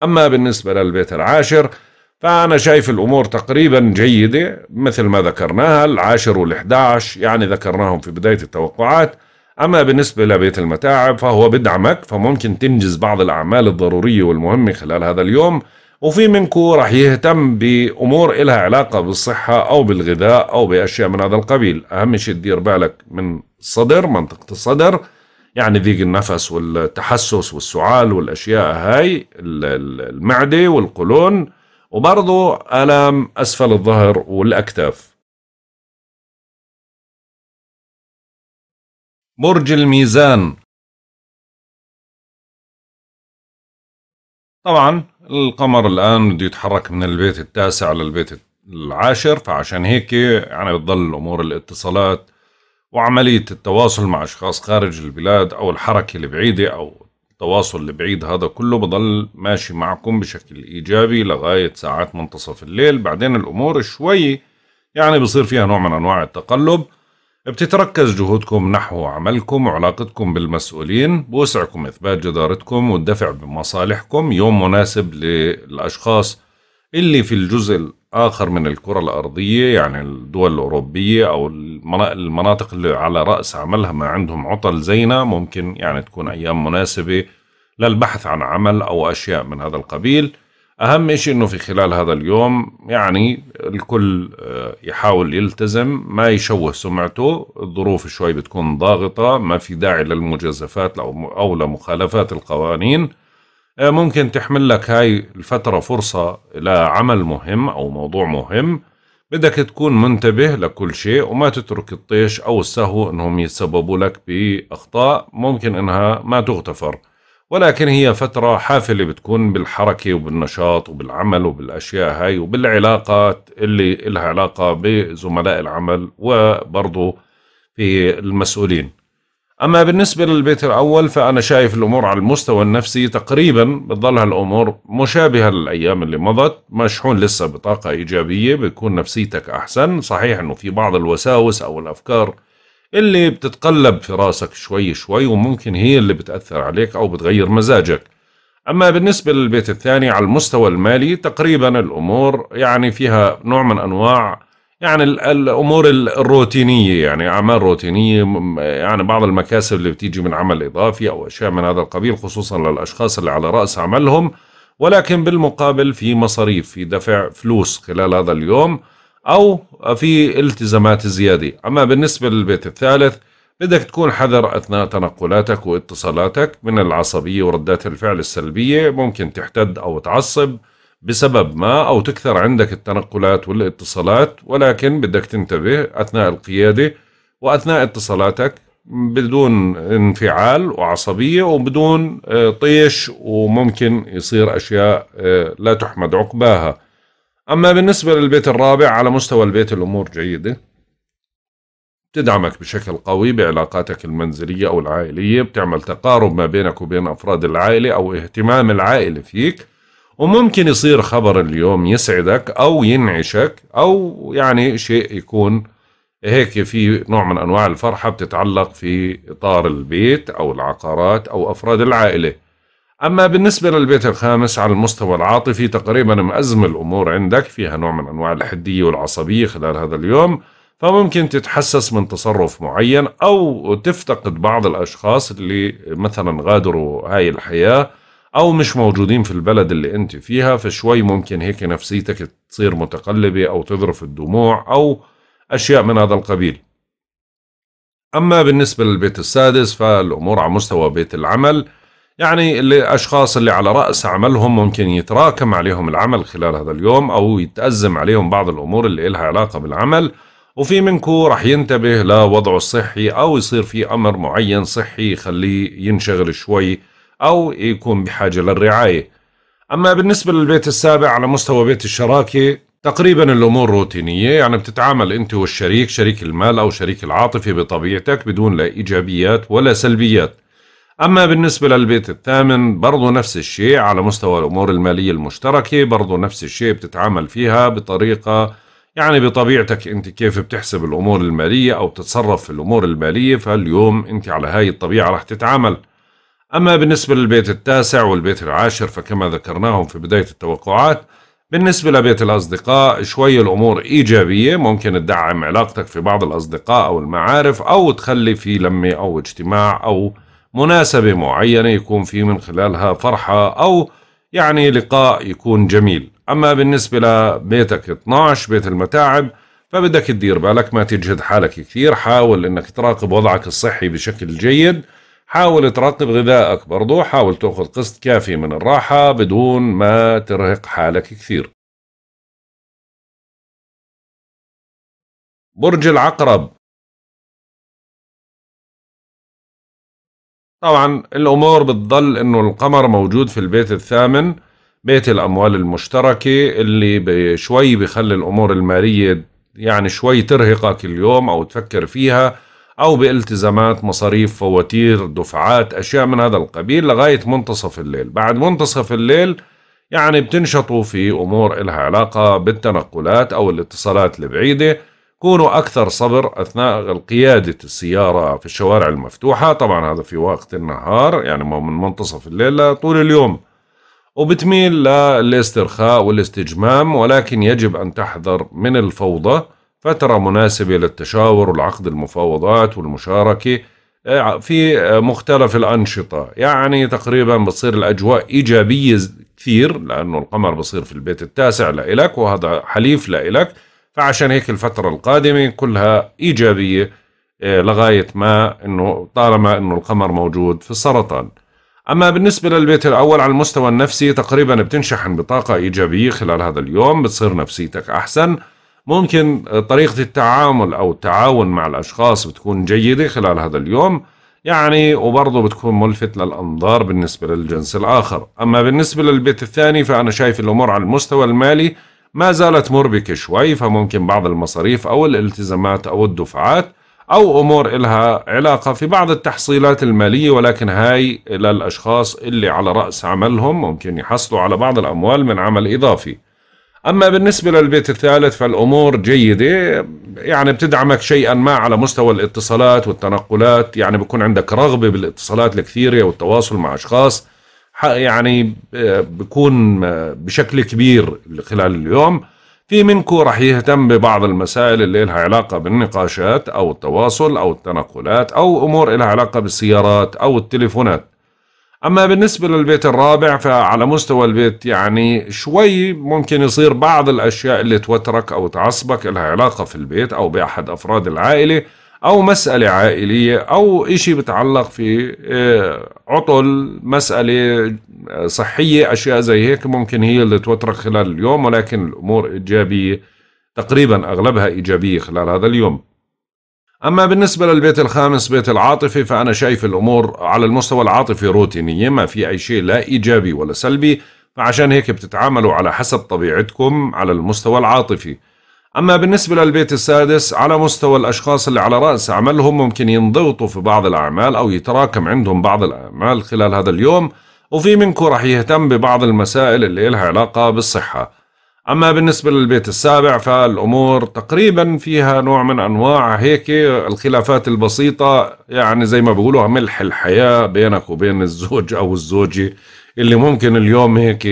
أما بالنسبة للبيت العاشر فأنا شايف الأمور تقريبا جيدة مثل ما ذكرناها العاشر والإحداش يعني ذكرناهم في بداية التوقعات أما بالنسبة لبيت المتاعب فهو بدعمك فممكن تنجز بعض الأعمال الضرورية والمهمة خلال هذا اليوم وفي منكو رح يهتم بأمور إلها علاقة بالصحة أو بالغذاء أو بأشياء من هذا القبيل أهم شيء تدير بالك من الصدر منطقة الصدر يعني ضيق النفس والتحسس والسعال والأشياء هاي المعدة والقولون وبرضه آلام أسفل الظهر والأكتاف برج الميزان طبعا القمر الآن بده يتحرك من البيت التاسع للبيت العاشر فعشان هيك يعني بتضل أمور الاتصالات وعملية التواصل مع أشخاص خارج البلاد أو الحركة البعيدة أو التواصل البعيد هذا كله بضل ماشي معكم بشكل إيجابي لغاية ساعات منتصف الليل بعدين الأمور شوي يعني بصير فيها نوع من أنواع التقلب بتتركز جهودكم نحو عملكم وعلاقتكم بالمسؤولين بوسعكم إثبات جدارتكم والدفع بمصالحكم يوم مناسب للأشخاص اللي في الجزء اخر من الكره الارضيه يعني الدول الاوروبيه او المناطق اللي على راس عملها ما عندهم عطل زينا ممكن يعني تكون ايام مناسبه للبحث عن عمل او اشياء من هذا القبيل اهم شيء انه في خلال هذا اليوم يعني الكل آه، يحاول يلتزم ما يشوه سمعته الظروف شوي بتكون ضاغطه ما في داعي للمجازفات او لمخالفات القوانين آه، ممكن تحمل لك هاي الفترة فرصة لعمل مهم أو موضوع مهم بدك تكون منتبه لكل شيء وما تترك الطيش أو السهو أنهم يتسببوا لك بأخطاء ممكن أنها ما تغتفر ولكن هي فترة حافلة بتكون بالحركة وبالنشاط وبالعمل وبالأشياء هاي وبالعلاقات اللي لها علاقة بزملاء العمل وبرضه في المسؤولين أما بالنسبة للبيت الأول فأنا شايف الأمور على المستوى النفسي تقريبا بتضلها الأمور مشابهة للأيام اللي مضت مشحون لسه بطاقة إيجابية بتكون نفسيتك أحسن صحيح أنه في بعض الوساوس أو الأفكار اللي بتتقلب في راسك شوي شوي وممكن هي اللي بتأثر عليك أو بتغير مزاجك أما بالنسبة للبيت الثاني على المستوى المالي تقريبا الأمور يعني فيها نوع من أنواع يعني الامور الروتينيه يعني اعمال روتينيه يعني بعض المكاسب اللي بتيجي من عمل اضافي او اشياء من هذا القبيل خصوصا للاشخاص اللي على راس عملهم ولكن بالمقابل في مصاريف في دفع فلوس خلال هذا اليوم او في التزامات زياده اما بالنسبه للبيت الثالث بدك تكون حذر اثناء تنقلاتك واتصالاتك من العصبيه وردات الفعل السلبيه ممكن تحتد او تعصب بسبب ما أو تكثر عندك التنقلات والاتصالات ولكن بدك تنتبه أثناء القيادة وأثناء اتصالاتك بدون انفعال وعصبية وبدون آه، طيش وممكن يصير أشياء آه، لا تحمد عقباها أما بالنسبة للبيت الرابع على مستوى البيت الأمور جيدة بتدعمك بشكل قوي بعلاقاتك المنزلية أو العائلية بتعمل تقارب ما بينك وبين أفراد العائلة أو اهتمام العائلة فيك وممكن يصير خبر اليوم يسعدك او ينعشك او يعني شيء يكون هيك في نوع من انواع الفرحه بتتعلق في اطار البيت او العقارات او افراد العائله. اما بالنسبه للبيت الخامس على المستوى العاطفي تقريبا مأزمه الامور عندك فيها نوع من انواع الحديه والعصبيه خلال هذا اليوم فممكن تتحسس من تصرف معين او تفتقد بعض الاشخاص اللي مثلا غادروا هاي الحياه او مش موجودين في البلد اللي انت فيها فشوي ممكن هيك نفسيتك تصير متقلبه او تذرف الدموع او اشياء من هذا القبيل اما بالنسبه للبيت السادس فالامور على مستوى بيت العمل يعني الاشخاص اللي على راس عملهم ممكن يتراكم عليهم العمل خلال هذا اليوم او يتازم عليهم بعض الامور اللي لها علاقه بالعمل وفي منكم رح ينتبه لوضعه الصحي او يصير في امر معين صحي يخليه ينشغل شوي أو يكون بحاجة للرعاية أما بالنسبة للبيت السابع على مستوى بيت الشراكة تقريبا الأمور روتينية يعني بتتعامل أنت والشريك شريك المال أو شريك العاطفة بطبيعتك بدون لا إيجابيات ولا سلبيات أما بالنسبة للبيت الثامن برضو نفس الشيء على مستوى الأمور المالية المشتركة برضو نفس الشيء بتتعامل فيها بطريقة يعني بطبيعتك أنت كيف بتحسب الأمور المالية أو بتتصرف في الأمور المالية فاليوم أنت على هاي الطبيعة رح تتعامل أما بالنسبة للبيت التاسع والبيت العاشر فكما ذكرناهم في بداية التوقعات بالنسبة لبيت الأصدقاء شوي الأمور إيجابية ممكن تدعم علاقتك في بعض الأصدقاء أو المعارف أو تخلي في لمة أو اجتماع أو مناسبة معينة يكون في من خلالها فرحة أو يعني لقاء يكون جميل أما بالنسبة لبيتك 12 بيت المتاعب فبدك تدير بالك ما تجهد حالك كثير حاول أنك تراقب وضعك الصحي بشكل جيد حاول ترتب غذائك برضو حاول تأخذ قسط كافي من الراحة بدون ما ترهق حالك كثير برج العقرب طبعا الأمور بتضل أنه القمر موجود في البيت الثامن بيت الأموال المشتركة اللي بشوي بخلي الأمور المالية يعني شوي ترهقك اليوم أو تفكر فيها أو بالتزامات مصاريف فواتير دفعات أشياء من هذا القبيل لغاية منتصف الليل بعد منتصف الليل يعني بتنشطوا في أمور إلها علاقة بالتنقلات أو الاتصالات البعيدة كونوا أكثر صبر أثناء قيادة السيارة في الشوارع المفتوحة طبعا هذا في وقت النهار يعني من منتصف الليل لطول اليوم وبتميل للاسترخاء والاستجمام ولكن يجب أن تحذر من الفوضى فترة مناسبة للتشاور والعقد المفاوضات والمشاركة آه، في آه، مختلف الأنشطة يعني تقريبا بتصير الأجواء إيجابية كثير لأنه القمر بصير في البيت التاسع لإلك وهذا حليف لإلك فعشان هيك الفترة القادمة كلها إيجابية آه، لغاية ما أنه طالما أنه القمر موجود في السرطان أما بالنسبة للبيت الأول على المستوى النفسي تقريبا بتنشحن بطاقة إيجابية خلال هذا اليوم بتصير نفسيتك أحسن ممكن آه، طريقة التعامل أو التعاون مع الأشخاص بتكون جيدة خلال هذا اليوم يعني وبرضه بتكون ملفت للأنظار بالنسبة للجنس الآخر أما بالنسبة للبيت الثاني فأنا شايف الأمور على المستوى المالي ما زالت مربكة شوي فممكن بعض المصاريف أو الالتزامات أو الدفعات أو أمور إلها علاقة في بعض التحصيلات المالية ولكن هاي للأشخاص اللي على رأس عملهم ممكن يحصلوا على بعض الأموال من عمل إضافي أما بالنسبة للبيت الثالث فالأمور جيدة يعني بتدعمك شيئا ما على مستوى الاتصالات والتنقلات يعني بكون عندك رغبة بالاتصالات الكثيرة والتواصل مع أشخاص يعني بكون بشكل كبير خلال اليوم في منكم رح يهتم ببعض المسائل اللي لها علاقة بالنقاشات أو التواصل أو التنقلات أو أمور لها علاقة بالسيارات أو التليفونات أما بالنسبة للبيت الرابع فعلى مستوى البيت يعني شوي ممكن يصير بعض الأشياء اللي توترك أو تعصبك لها علاقة في البيت أو بأحد أفراد العائلة أو مسألة عائلية أو إشي بتعلق في آه، عطل مسألة آه، صحية أشياء زي هيك ممكن هي اللي توترك خلال اليوم ولكن الأمور إيجابية تقريبا أغلبها إيجابية خلال هذا اليوم أما بالنسبة للبيت الخامس بيت العاطفي فأنا شايف الأمور على المستوى العاطفي روتينية ما في أي شيء لا إيجابي ولا سلبي فعشان هيك بتتعاملوا على حسب طبيعتكم على المستوى العاطفي أما بالنسبة للبيت السادس على مستوى الأشخاص اللي على رأس عملهم ممكن ينضغطوا في بعض الأعمال أو يتراكم عندهم بعض الأعمال خلال هذا اليوم وفي منكم رح يهتم ببعض المسائل اللي لها علاقة بالصحة أما بالنسبة للبيت السابع فالأمور تقريبا فيها نوع من أنواع هيك الخلافات البسيطة يعني زي ما بيقولوا ملح الحياة بينك وبين الزوج أو الزوجة اللي ممكن اليوم هيك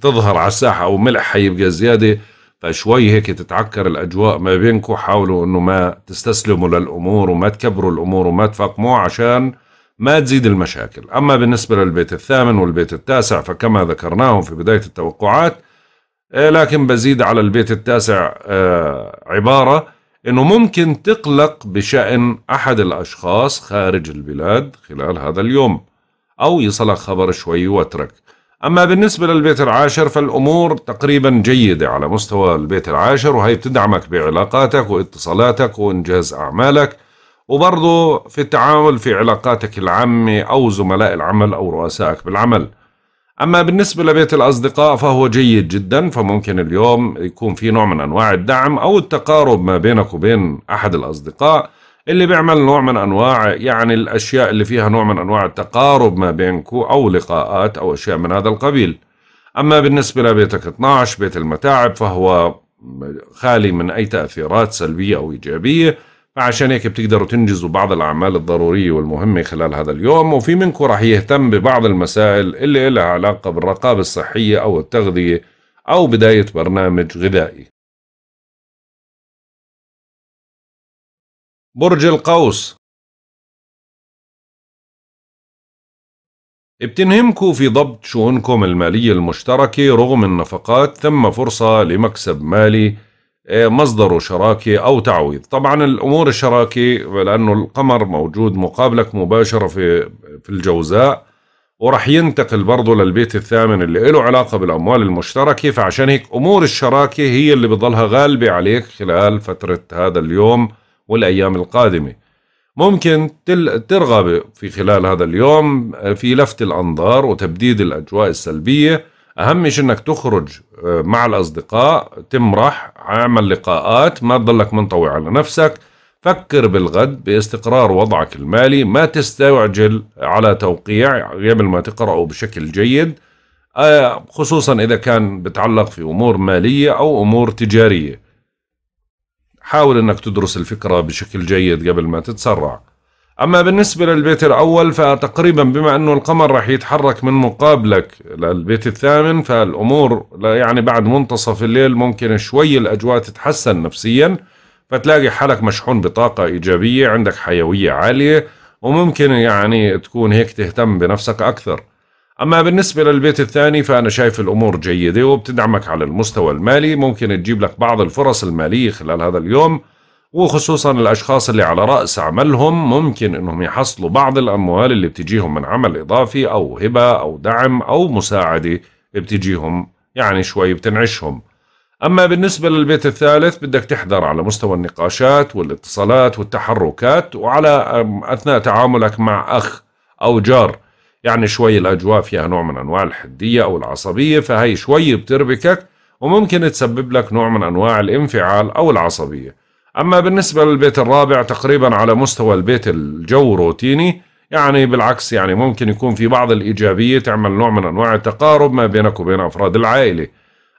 تظهر على الساحة أو ملح حيبقى زيادة فشوي هيك تتعكر الأجواء ما بينكم حاولوا أنه ما تستسلموا للأمور وما تكبروا الأمور وما تفاقموا عشان ما تزيد المشاكل أما بالنسبة للبيت الثامن والبيت التاسع فكما ذكرناهم في بداية التوقعات إيه، لكن بزيد على البيت التاسع آه، عبارة أنه ممكن تقلق بشأن أحد الأشخاص خارج البلاد خلال هذا اليوم أو يصلك خبر شوي واترك أما بالنسبة للبيت العاشر فالأمور تقريبا جيدة على مستوى البيت العاشر وهي بتدعمك بعلاقاتك واتصالاتك وإنجاز أعمالك وبرضه في التعامل في علاقاتك العامة أو زملاء العمل أو رؤسائك بالعمل أما بالنسبة لبيت الأصدقاء فهو جيد جدا فممكن اليوم يكون في نوع من أنواع الدعم أو التقارب ما بينك وبين أحد الأصدقاء اللي بيعمل نوع من أنواع يعني الأشياء اللي فيها نوع من أنواع التقارب ما بينكو أو لقاءات أو أشياء من هذا القبيل أما بالنسبة لبيتك 12 بيت المتاعب فهو خالي من أي تأثيرات سلبية أو إيجابية فعشان هيك بتقدروا تنجزوا بعض الأعمال الضرورية والمهمة خلال هذا اليوم وفي منكم رح يهتم ببعض المسائل اللي لها علاقة بالرقابة الصحية أو التغذية أو بداية برنامج غذائي برج القوس بتنهمكوا في ضبط شؤونكم المالية المشتركة رغم النفقات ثم فرصة لمكسب مالي إيه، مصدره شراكة أو تعويض طبعا الأمور الشراكة لأنه القمر موجود مقابلك مباشرة في, في الجوزاء ورح ينتقل برضه للبيت الثامن اللي له علاقة بالأموال المشتركة فعشان هيك أمور الشراكة هي اللي بضلها غالبة عليك خلال فترة هذا اليوم والأيام القادمة ممكن ترغب في خلال هذا اليوم آه، في لفت الأنظار وتبديد الأجواء السلبية اهم شيء انك تخرج آه، مع الاصدقاء تمرح اعمل لقاءات ما تضلك منطوي على نفسك فكر بالغد باستقرار وضعك المالي ما تستعجل على توقيع قبل ما تقرأه بشكل جيد آه، خصوصا إذا كان بتعلق في أمور مالية أو أمور تجارية حاول أنك تدرس الفكرة بشكل جيد قبل ما تتسرع أما بالنسبة للبيت الأول فتقريبا بما أنه القمر راح يتحرك من مقابلك للبيت الثامن فالأمور يعني بعد منتصف الليل ممكن شوي الأجواء تتحسن نفسيا فتلاقي حالك مشحون بطاقة إيجابية عندك حيوية عالية وممكن يعني تكون هيك تهتم بنفسك أكثر أما بالنسبة للبيت الثاني فأنا شايف الأمور جيدة وبتدعمك على المستوى المالي ممكن تجيب لك بعض الفرص المالية خلال هذا اليوم وخصوصا الأشخاص اللي على رأس عملهم ممكن أنهم يحصلوا بعض الأموال اللي بتجيهم من عمل إضافي أو هبة أو دعم أو مساعدة بتجيهم يعني شوي بتنعشهم أما بالنسبة للبيت الثالث بدك تحذر على مستوى النقاشات والاتصالات والتحركات وعلى أثناء تعاملك مع أخ أو جار يعني شوي الأجواء فيها نوع من أنواع الحدية أو العصبية فهي شوي بتربكك وممكن تسبب لك نوع من أنواع الانفعال أو العصبية أما بالنسبة للبيت الرابع تقريبا على مستوى البيت الجو روتيني يعني بالعكس يعني ممكن يكون في بعض الإيجابية تعمل نوع من أنواع التقارب ما بينك وبين أفراد العائلة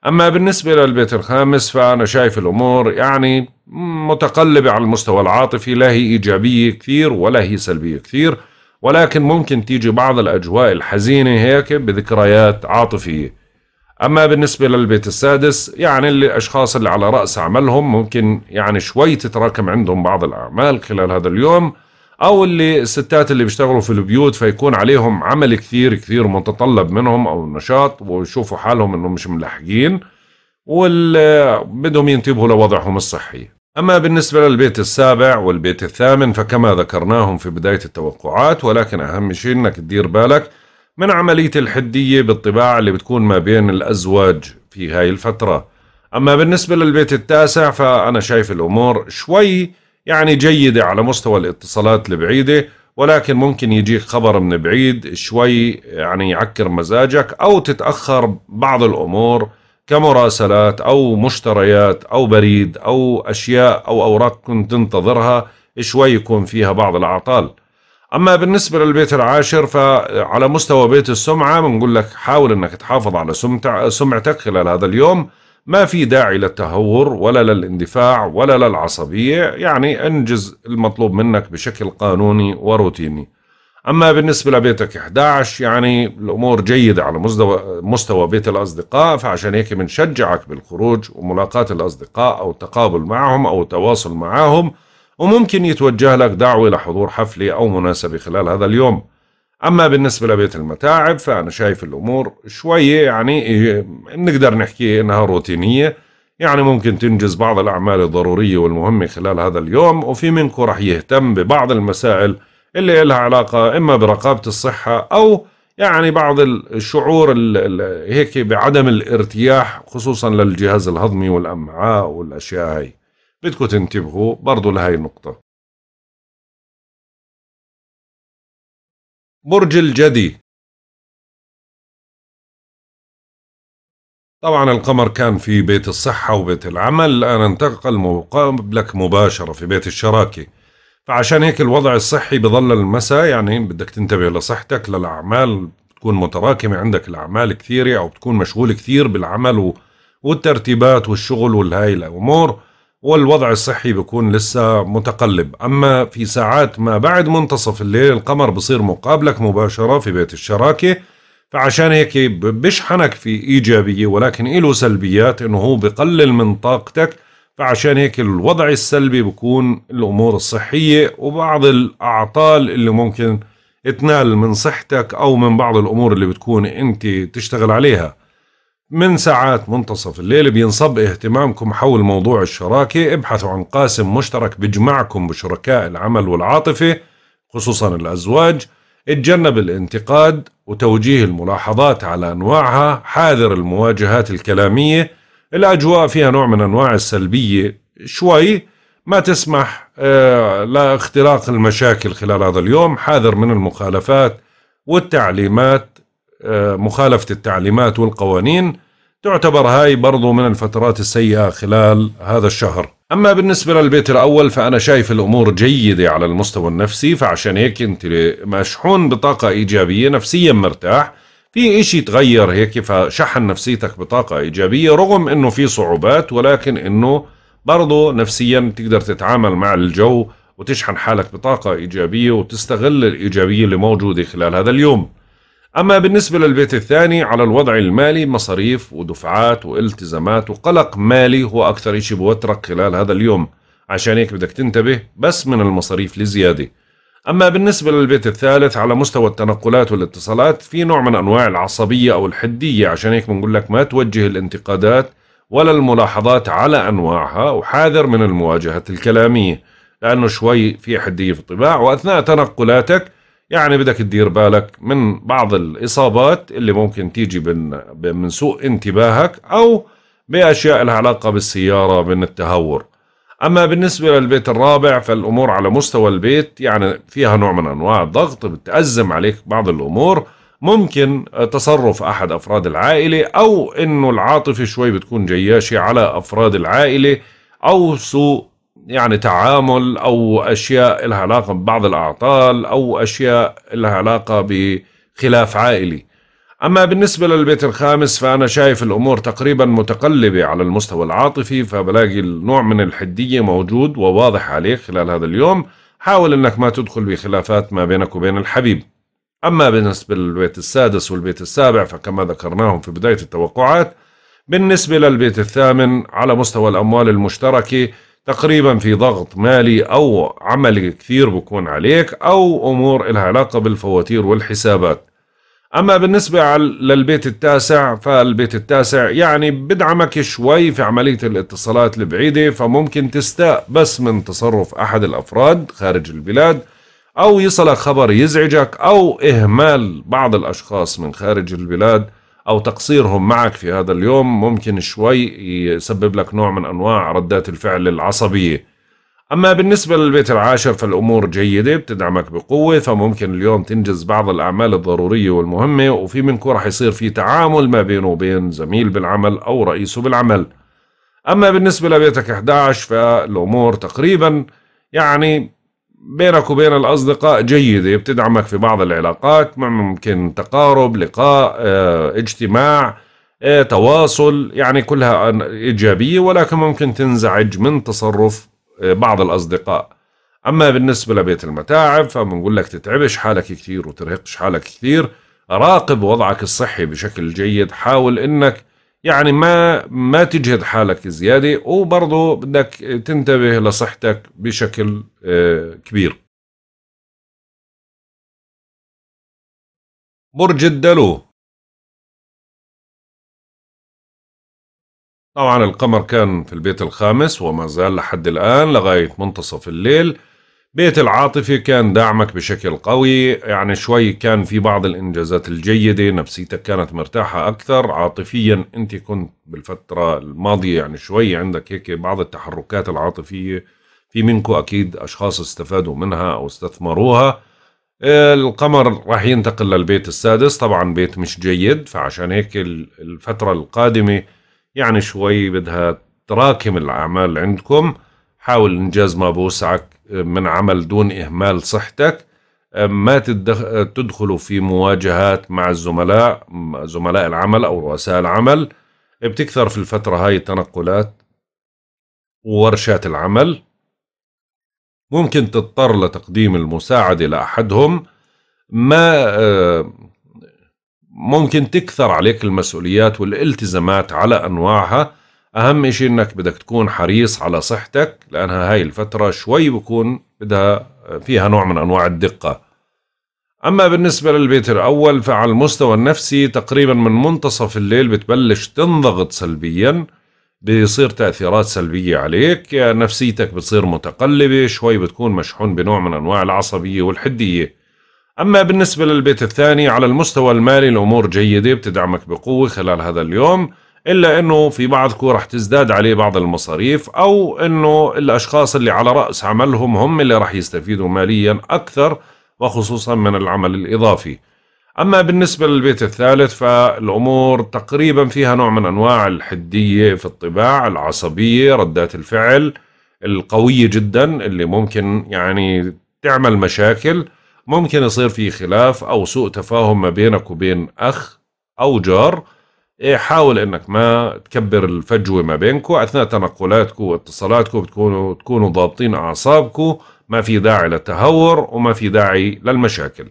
أما بالنسبة للبيت الخامس فأنا شايف الأمور يعني متقلبة على المستوى العاطفي لا هي إيجابية كثير ولا هي سلبية كثير ولكن ممكن تيجي بعض الأجواء الحزينة هيك بذكريات عاطفية أما بالنسبة للبيت السادس يعني الأشخاص اللي على رأس عملهم ممكن يعني شوي تتراكم عندهم بعض الأعمال خلال هذا اليوم أو اللي الستات اللي بيشتغلوا في البيوت فيكون عليهم عمل كثير كثير متطلب منهم أو نشاط ويشوفوا حالهم إنهم مش ملحقين وبدهم ينتبهوا لوضعهم الصحي أما بالنسبة للبيت السابع والبيت الثامن فكما ذكرناهم في بداية التوقعات ولكن أهم شيء أنك تدير بالك من عملية الحدية بالطباعة اللي بتكون ما بين الأزواج في هاي الفترة أما بالنسبة للبيت التاسع فأنا شايف الأمور شوي يعني جيدة على مستوى الاتصالات البعيدة ولكن ممكن يجيك خبر من بعيد شوي يعني يعكر مزاجك أو تتأخر بعض الأمور كمراسلات أو مشتريات أو بريد أو أشياء أو أوراق كنت تنتظرها شوي يكون فيها بعض الأعطال أما بالنسبة للبيت العاشر فعلى مستوى بيت السمعة بنقول لك حاول أنك تحافظ على سمعتك خلال هذا اليوم ما في داعي للتهور ولا للاندفاع ولا للعصبية يعني أنجز المطلوب منك بشكل قانوني وروتيني أما بالنسبة لبيتك 11 يعني الأمور جيدة على مستوى, مستوى بيت الأصدقاء فعشان هيك بنشجعك بالخروج وملاقاة الأصدقاء أو التقابل معهم أو التواصل معهم وممكن يتوجه لك دعوة لحضور حفلة أو مناسبة خلال هذا اليوم أما بالنسبة لبيت المتاعب فأنا شايف الأمور شوية يعني إيه، نقدر نحكي إنها روتينية يعني ممكن تنجز بعض الأعمال الضرورية والمهمة خلال هذا اليوم وفي منكم رح يهتم ببعض المسائل اللي لها علاقة إما برقابة الصحة أو يعني بعض الشعور الـ الـ هيك بعدم الارتياح خصوصا للجهاز الهضمي والأمعاء والأشياء هاي بدكم تنتبهوا برضو لهي النقطة برج الجدي طبعا القمر كان في بيت الصحة وبيت العمل الآن انتقل مقابلك مباشرة في بيت الشراكة فعشان هيك الوضع الصحي بظل المساء يعني بدك تنتبه لصحتك للأعمال تكون متراكمة عندك الأعمال كثيرة أو بتكون مشغول كثير بالعمل والترتيبات والشغل والهاي الأمور والوضع الصحي بيكون لسه متقلب أما في ساعات ما بعد منتصف الليل القمر بصير مقابلك مباشرة في بيت الشراكة فعشان هيك بشحنك في إيجابية ولكن إله سلبيات إنه هو بقلل من طاقتك فعشان هيك الوضع السلبي بكون الأمور الصحية وبعض الأعطال اللي ممكن تنال من صحتك أو من بعض الأمور اللي بتكون أنت تشتغل عليها من ساعات منتصف الليل بينصب اهتمامكم حول موضوع الشراكة ابحثوا عن قاسم مشترك بجمعكم بشركاء العمل والعاطفة خصوصا الأزواج اتجنب الانتقاد وتوجيه الملاحظات على أنواعها حاذر المواجهات الكلامية الأجواء فيها نوع من أنواع السلبية شوي ما تسمح آه، لاختراق المشاكل خلال هذا اليوم حاذر من المخالفات والتعليمات آه، مخالفة التعليمات والقوانين تعتبر هاي برضو من الفترات السيئة خلال هذا الشهر أما بالنسبة للبيت الأول فأنا شايف الأمور جيدة على المستوى النفسي فعشان هيك أنت مشحون بطاقة إيجابية نفسيا مرتاح في إشي تغير هيك فشحن نفسيتك بطاقة إيجابية رغم أنه في صعوبات ولكن أنه برضو نفسيا تقدر تتعامل مع الجو وتشحن حالك بطاقة إيجابية وتستغل الإيجابية اللي موجودة خلال هذا اليوم أما بالنسبة للبيت الثاني على الوضع المالي مصاريف ودفعات والتزامات وقلق مالي هو أكثر شيء بوترك خلال هذا اليوم عشان هيك بدك تنتبه بس من المصاريف الزيادة أما بالنسبة للبيت الثالث على مستوى التنقلات والاتصالات في نوع من أنواع العصبية أو الحدية عشان هيك بنقول لك ما توجه الانتقادات ولا الملاحظات على أنواعها وحاذر من المواجهة الكلامية لأنه شوي في حدية في الطباع وأثناء تنقلاتك يعني بدك تدير بالك من بعض الإصابات اللي ممكن تيجي من, من سوء انتباهك أو بأشياء لها علاقة بالسيارة من التهور أما بالنسبة للبيت الرابع فالأمور على مستوى البيت يعني فيها نوع من أنواع الضغط بتأزم عليك بعض الأمور ممكن تصرف أحد أفراد العائلة أو أنه العاطفة شوي بتكون جياشة على أفراد العائلة أو سوء يعني تعامل او اشياء لها علاقه ببعض الاعطال او اشياء لها علاقه بخلاف عائلي. اما بالنسبه للبيت الخامس فانا شايف الامور تقريبا متقلبه على المستوى العاطفي فبلاقي النوع من الحديه موجود وواضح عليه خلال هذا اليوم، حاول انك ما تدخل بخلافات ما بينك وبين الحبيب. اما بالنسبه للبيت السادس والبيت السابع فكما ذكرناهم في بدايه التوقعات بالنسبه للبيت الثامن على مستوى الاموال المشتركه تقريبا في ضغط مالي أو عملي كثير بكون عليك أو أمور إلها علاقة بالفواتير والحسابات أما بالنسبة للبيت التاسع فالبيت التاسع يعني بدعمك شوي في عملية الاتصالات البعيدة فممكن تستاء بس من تصرف أحد الأفراد خارج البلاد أو يصلك خبر يزعجك أو إهمال بعض الأشخاص من خارج البلاد او تقصيرهم معك في هذا اليوم ممكن شوي يسبب لك نوع من انواع ردات الفعل العصبيه اما بالنسبه للبيت العاشر فالامور جيده بتدعمك بقوه فممكن اليوم تنجز بعض الاعمال الضروريه والمهمه وفي منكم رح يصير في تعامل ما بينه وبين زميل بالعمل او رئيسه بالعمل اما بالنسبه لبيتك 11 فالامور تقريبا يعني بينك وبين الأصدقاء جيدة بتدعمك في بعض العلاقات ممكن تقارب لقاء آه، اجتماع آه، تواصل يعني كلها إيجابية ولكن ممكن تنزعج من تصرف آه، بعض الأصدقاء أما بالنسبة لبيت المتاعب فبنقول لك تتعبش حالك كثير وترهقش حالك كثير راقب وضعك الصحي بشكل جيد حاول أنك يعني ما ما تجهد حالك زياده وبرضه بدك تنتبه لصحتك بشكل آه، كبير برج الدلو طبعا القمر كان في البيت الخامس وما زال لحد الآن لغاية منتصف الليل بيت العاطفة كان دعمك بشكل قوي يعني شوي كان في بعض الإنجازات الجيدة نفسيتك كانت مرتاحة أكثر عاطفيا أنت كنت بالفترة الماضية يعني شوي عندك هيك بعض التحركات العاطفية في منكم أكيد أشخاص استفادوا منها أو استثمروها القمر راح ينتقل للبيت السادس طبعا بيت مش جيد فعشان هيك الفترة القادمة يعني شوي بدها تراكم الأعمال عندكم حاول إنجاز ما بوسعك من عمل دون إهمال صحتك آه، ما آه، تدخلوا في مواجهات مع الزملاء زملاء العمل أو رؤساء العمل بتكثر في الفترة هاي التنقلات وورشات العمل ممكن تضطر لتقديم المساعدة لأحدهم ما آه، ممكن تكثر عليك المسؤوليات والالتزامات على أنواعها اهم إشي انك بدك تكون حريص على صحتك لانها هاي الفتره شوي بكون بدها فيها نوع من انواع الدقه اما بالنسبه للبيت الاول فعلى المستوى النفسي تقريبا من منتصف الليل بتبلش تنضغط سلبيا بيصير تأثيرات سلبية عليك نفسيتك بتصير متقلبة شوي بتكون مشحون بنوع من أنواع العصبية والحدية أما بالنسبة للبيت الثاني على المستوى المالي الأمور جيدة بتدعمك بقوة خلال هذا اليوم إلا أنه في بعضكم رح تزداد عليه بعض المصاريف أو أنه الأشخاص اللي على رأس عملهم هم اللي رح يستفيدوا ماليا أكثر وخصوصا من العمل الإضافي أما بالنسبة للبيت الثالث فالأمور تقريبا فيها نوع من أنواع الحدية في الطباع العصبية ردات الفعل القوية جدا اللي ممكن يعني تعمل مشاكل ممكن يصير في خلاف أو سوء تفاهم ما بينك وبين أخ أو جار إيه حاول انك ما تكبر الفجوه ما بينكم اثناء تنقلاتكم واتصالاتكم بتكونوا تكونوا ضابطين اعصابكم ما في داعي للتهور وما في داعي للمشاكل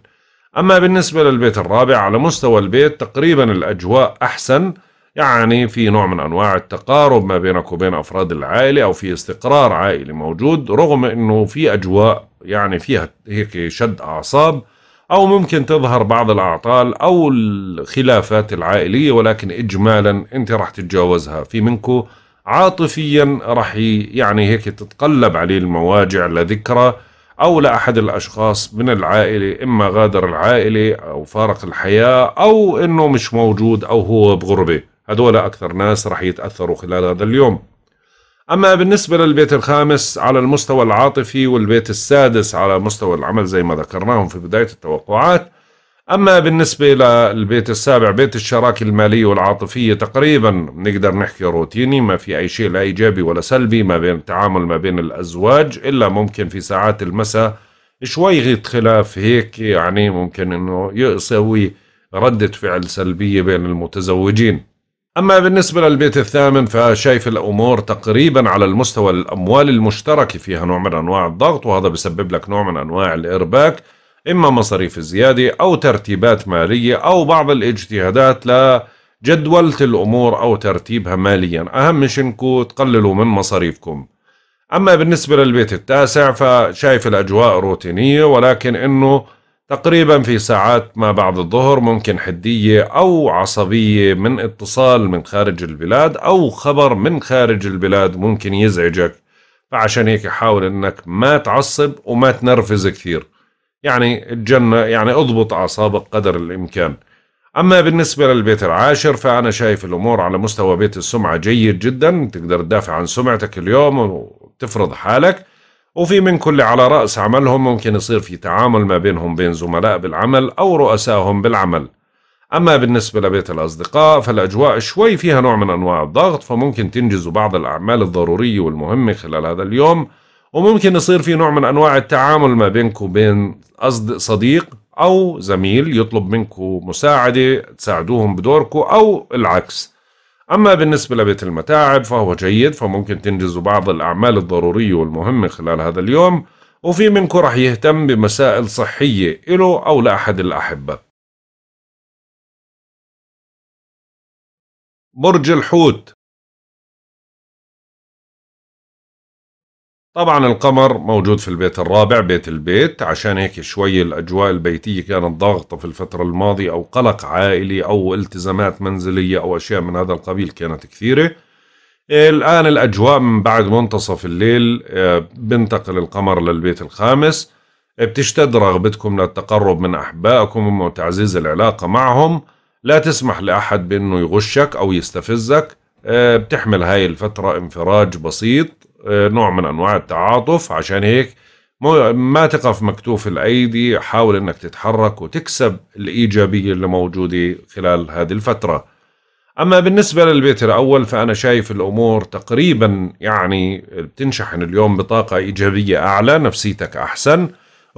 اما بالنسبه للبيت الرابع على مستوى البيت تقريبا الاجواء احسن يعني في نوع من انواع التقارب ما بينك وبين افراد العائله او في استقرار عائلي موجود رغم انه في اجواء يعني فيها هيك شد اعصاب أو ممكن تظهر بعض الأعطال أو الخلافات العائلية ولكن إجمالا أنت راح تتجاوزها في منكو عاطفيا راح يعني هيك تتقلب عليه المواجع لذكرى أو لأحد الأشخاص من العائلة إما غادر العائلة أو فارق الحياة أو إنه مش موجود أو هو بغربة هدول أكثر ناس راح يتأثروا خلال هذا اليوم أما بالنسبة للبيت الخامس على المستوى العاطفي والبيت السادس على مستوى العمل زي ما ذكرناهم في بداية التوقعات أما بالنسبة للبيت السابع بيت الشراكة المالية والعاطفية تقريبا نقدر نحكي روتيني ما في أي شيء لا إيجابي ولا سلبي ما بين التعامل ما بين الأزواج إلا ممكن في ساعات المساء شوي خلاف هيك يعني ممكن أنه يسوي ردة فعل سلبية بين المتزوجين أما بالنسبة للبيت الثامن فشايف الأمور تقريبا على المستوى الأموال المشتركة فيها نوع من أنواع الضغط وهذا بسبب لك نوع من أنواع الإرباك إما مصاريف زيادة أو ترتيبات مالية أو بعض الاجتهادات لجدولة الأمور أو ترتيبها ماليا أهم إنكم تقللوا من مصاريفكم أما بالنسبة للبيت التاسع فشايف الأجواء روتينية ولكن إنه تقريبا في ساعات ما بعد الظهر ممكن حدية أو عصبية من اتصال من خارج البلاد أو خبر من خارج البلاد ممكن يزعجك فعشان هيك حاول أنك ما تعصب وما تنرفز كثير يعني الجنة يعني اضبط أعصابك قدر الإمكان أما بالنسبة للبيت العاشر فأنا شايف الأمور على مستوى بيت السمعة جيد جدا تقدر تدافع عن سمعتك اليوم وتفرض حالك وفي من كل على رأس عملهم ممكن يصير في تعامل ما بينهم بين زملاء بالعمل أو رؤسائهم بالعمل أما بالنسبة لبيت الأصدقاء فالأجواء شوي فيها نوع من أنواع الضغط فممكن تنجزوا بعض الأعمال الضرورية والمهمة خلال هذا اليوم وممكن يصير في نوع من أنواع التعامل ما بينكم وبين صديق أو زميل يطلب منكم مساعدة تساعدوهم بدوركم أو العكس أما بالنسبة لبيت المتاعب فهو جيد فممكن تنجزوا بعض الأعمال الضرورية والمهمة خلال هذا اليوم وفي منكم رح يهتم بمسائل صحية إله أو لأحد الأحبة برج الحوت طبعا القمر موجود في البيت الرابع بيت البيت عشان هيك شوي الأجواء البيتية كانت ضاغطة في الفترة الماضية أو قلق عائلي أو التزامات منزلية أو أشياء من هذا القبيل كانت كثيرة الآن الأجواء من بعد منتصف الليل آه، بنتقل القمر للبيت الخامس بتشتد رغبتكم للتقرب من أحبائكم وتعزيز العلاقة معهم لا تسمح لأحد بأنه يغشك أو يستفزك آه، بتحمل هاي الفترة انفراج بسيط آه، نوع من انواع التعاطف عشان هيك ما تقف مكتوف الايدي حاول انك تتحرك وتكسب الايجابيه اللي موجوده خلال هذه الفتره اما بالنسبه للبيت الاول فانا شايف الامور تقريبا يعني بتنشحن اليوم بطاقه ايجابيه اعلى نفسيتك احسن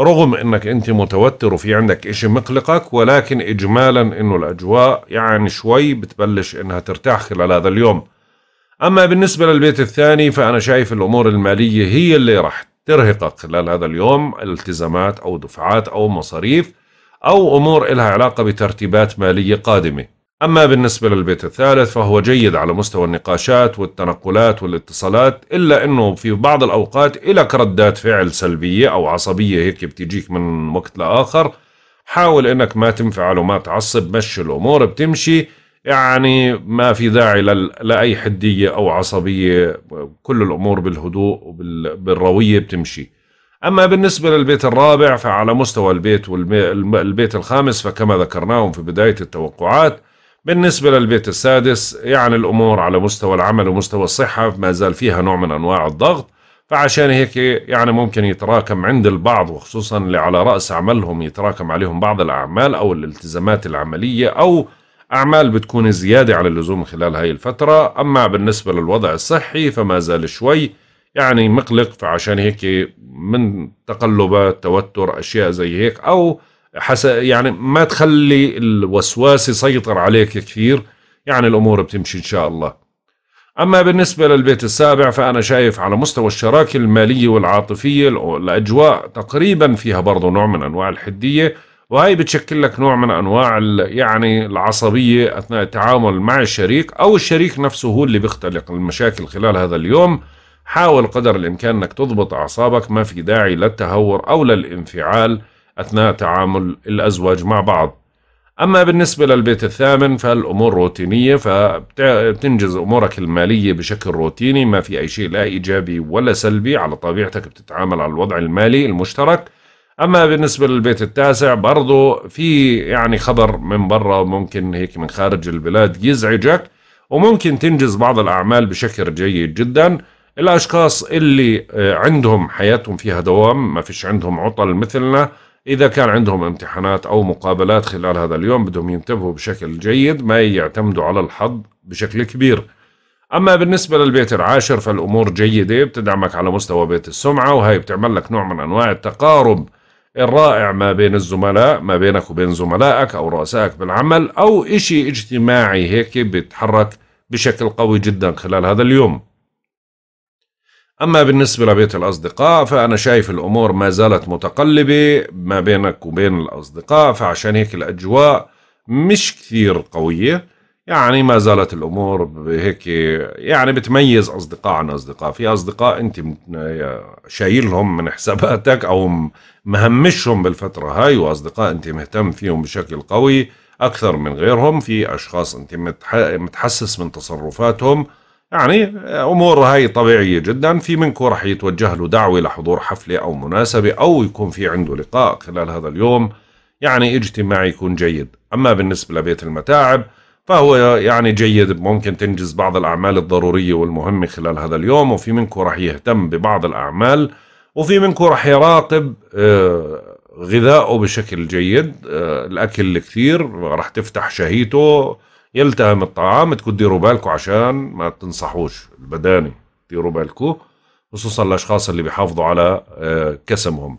رغم انك انت متوتر وفي عندك اشي مقلقك ولكن اجمالا انه الاجواء يعني شوي بتبلش انها ترتاح خلال هذا اليوم أما بالنسبة للبيت الثاني فأنا شايف الأمور المالية هي اللي راح ترهقك خلال هذا اليوم التزامات أو دفعات أو مصاريف أو أمور إلها علاقة بترتيبات مالية قادمة أما بالنسبة للبيت الثالث فهو جيد على مستوى النقاشات والتنقلات والاتصالات إلا أنه في بعض الأوقات إلك ردات فعل سلبية أو عصبية هيك بتجيك من وقت لآخر حاول أنك ما تنفعل وما تعصب مشي الأمور بتمشي يعني ما في داعي لأي حدية أو عصبية كل الأمور بالهدوء وبالروية بتمشي أما بالنسبة للبيت الرابع فعلى مستوى البيت والبيت الخامس فكما ذكرناهم في بداية التوقعات بالنسبة للبيت السادس يعني الأمور على مستوى العمل ومستوى الصحة ما زال فيها نوع من أنواع الضغط فعشان هيك يعني ممكن يتراكم عند البعض وخصوصا اللي على رأس عملهم يتراكم عليهم بعض الأعمال أو الالتزامات العملية أو أعمال بتكون زيادة على اللزوم خلال هاي الفترة أما بالنسبة للوضع الصحي فما زال شوي يعني مقلق فعشان هيك من تقلبات توتر أشياء زي هيك أو حس يعني ما تخلي الوسواس يسيطر عليك كثير يعني الأمور بتمشي إن شاء الله أما بالنسبة للبيت السابع فأنا شايف على مستوى الشراكة المالية والعاطفية الأجواء تقريبا فيها برضو نوع من أنواع الحدية وهي بتشكل لك نوع من انواع يعني العصبيه اثناء التعامل مع الشريك او الشريك نفسه هو اللي بيختلق المشاكل خلال هذا اليوم حاول قدر الامكان انك تضبط اعصابك ما في داعي للتهور او للانفعال اثناء تعامل الازواج مع بعض اما بالنسبه للبيت الثامن فالامور روتينيه فبتنجز امورك الماليه بشكل روتيني ما في اي شيء لا ايجابي ولا سلبي على طبيعتك بتتعامل على الوضع المالي المشترك اما بالنسبه للبيت التاسع برضه في يعني خبر من برا ممكن هيك من خارج البلاد يزعجك وممكن تنجز بعض الاعمال بشكل جيد جدا الاشخاص اللي آه، عندهم حياتهم فيها دوام ما فيش عندهم عطل مثلنا اذا كان عندهم امتحانات او مقابلات خلال هذا اليوم بدهم ينتبهوا بشكل جيد ما يعتمدوا على الحظ بشكل كبير اما بالنسبه للبيت العاشر فالامور جيده بتدعمك على مستوى بيت السمعه وهي بتعمل لك نوع من انواع التقارب الرائع ما بين الزملاء ما بينك وبين زملائك أو رؤسائك بالعمل أو إشي اجتماعي هيك بيتحرك بشكل قوي جدا خلال هذا اليوم أما بالنسبة لبيت الأصدقاء فأنا شايف الأمور ما زالت متقلبة ما بينك وبين الأصدقاء فعشان هيك الأجواء مش كثير قوية يعني ما زالت الامور هيك يعني بتميز اصدقاء عن اصدقاء في اصدقاء انت شايلهم من حساباتك او مهمشهم بالفتره هاي واصدقاء انت مهتم فيهم بشكل قوي اكثر من غيرهم في اشخاص انت متحسس من تصرفاتهم يعني امور هاي طبيعيه جدا في منكم راح يتوجه له دعوه لحضور حفله او مناسبه او يكون في عنده لقاء خلال هذا اليوم يعني اجتماعي يكون جيد اما بالنسبه لبيت المتاعب فهو يعني جيد ممكن تنجز بعض الأعمال الضرورية والمهمة خلال هذا اليوم وفي منكم رح يهتم ببعض الأعمال وفي منكم رح يراقب آه، غذائه بشكل جيد آه، الأكل الكثير رح تفتح شهيته يلتهم الطعام تكون ديروا بالكم عشان ما تنصحوش البداني ديروا بالكم خصوصا الأشخاص اللي بيحافظوا على آه، كسمهم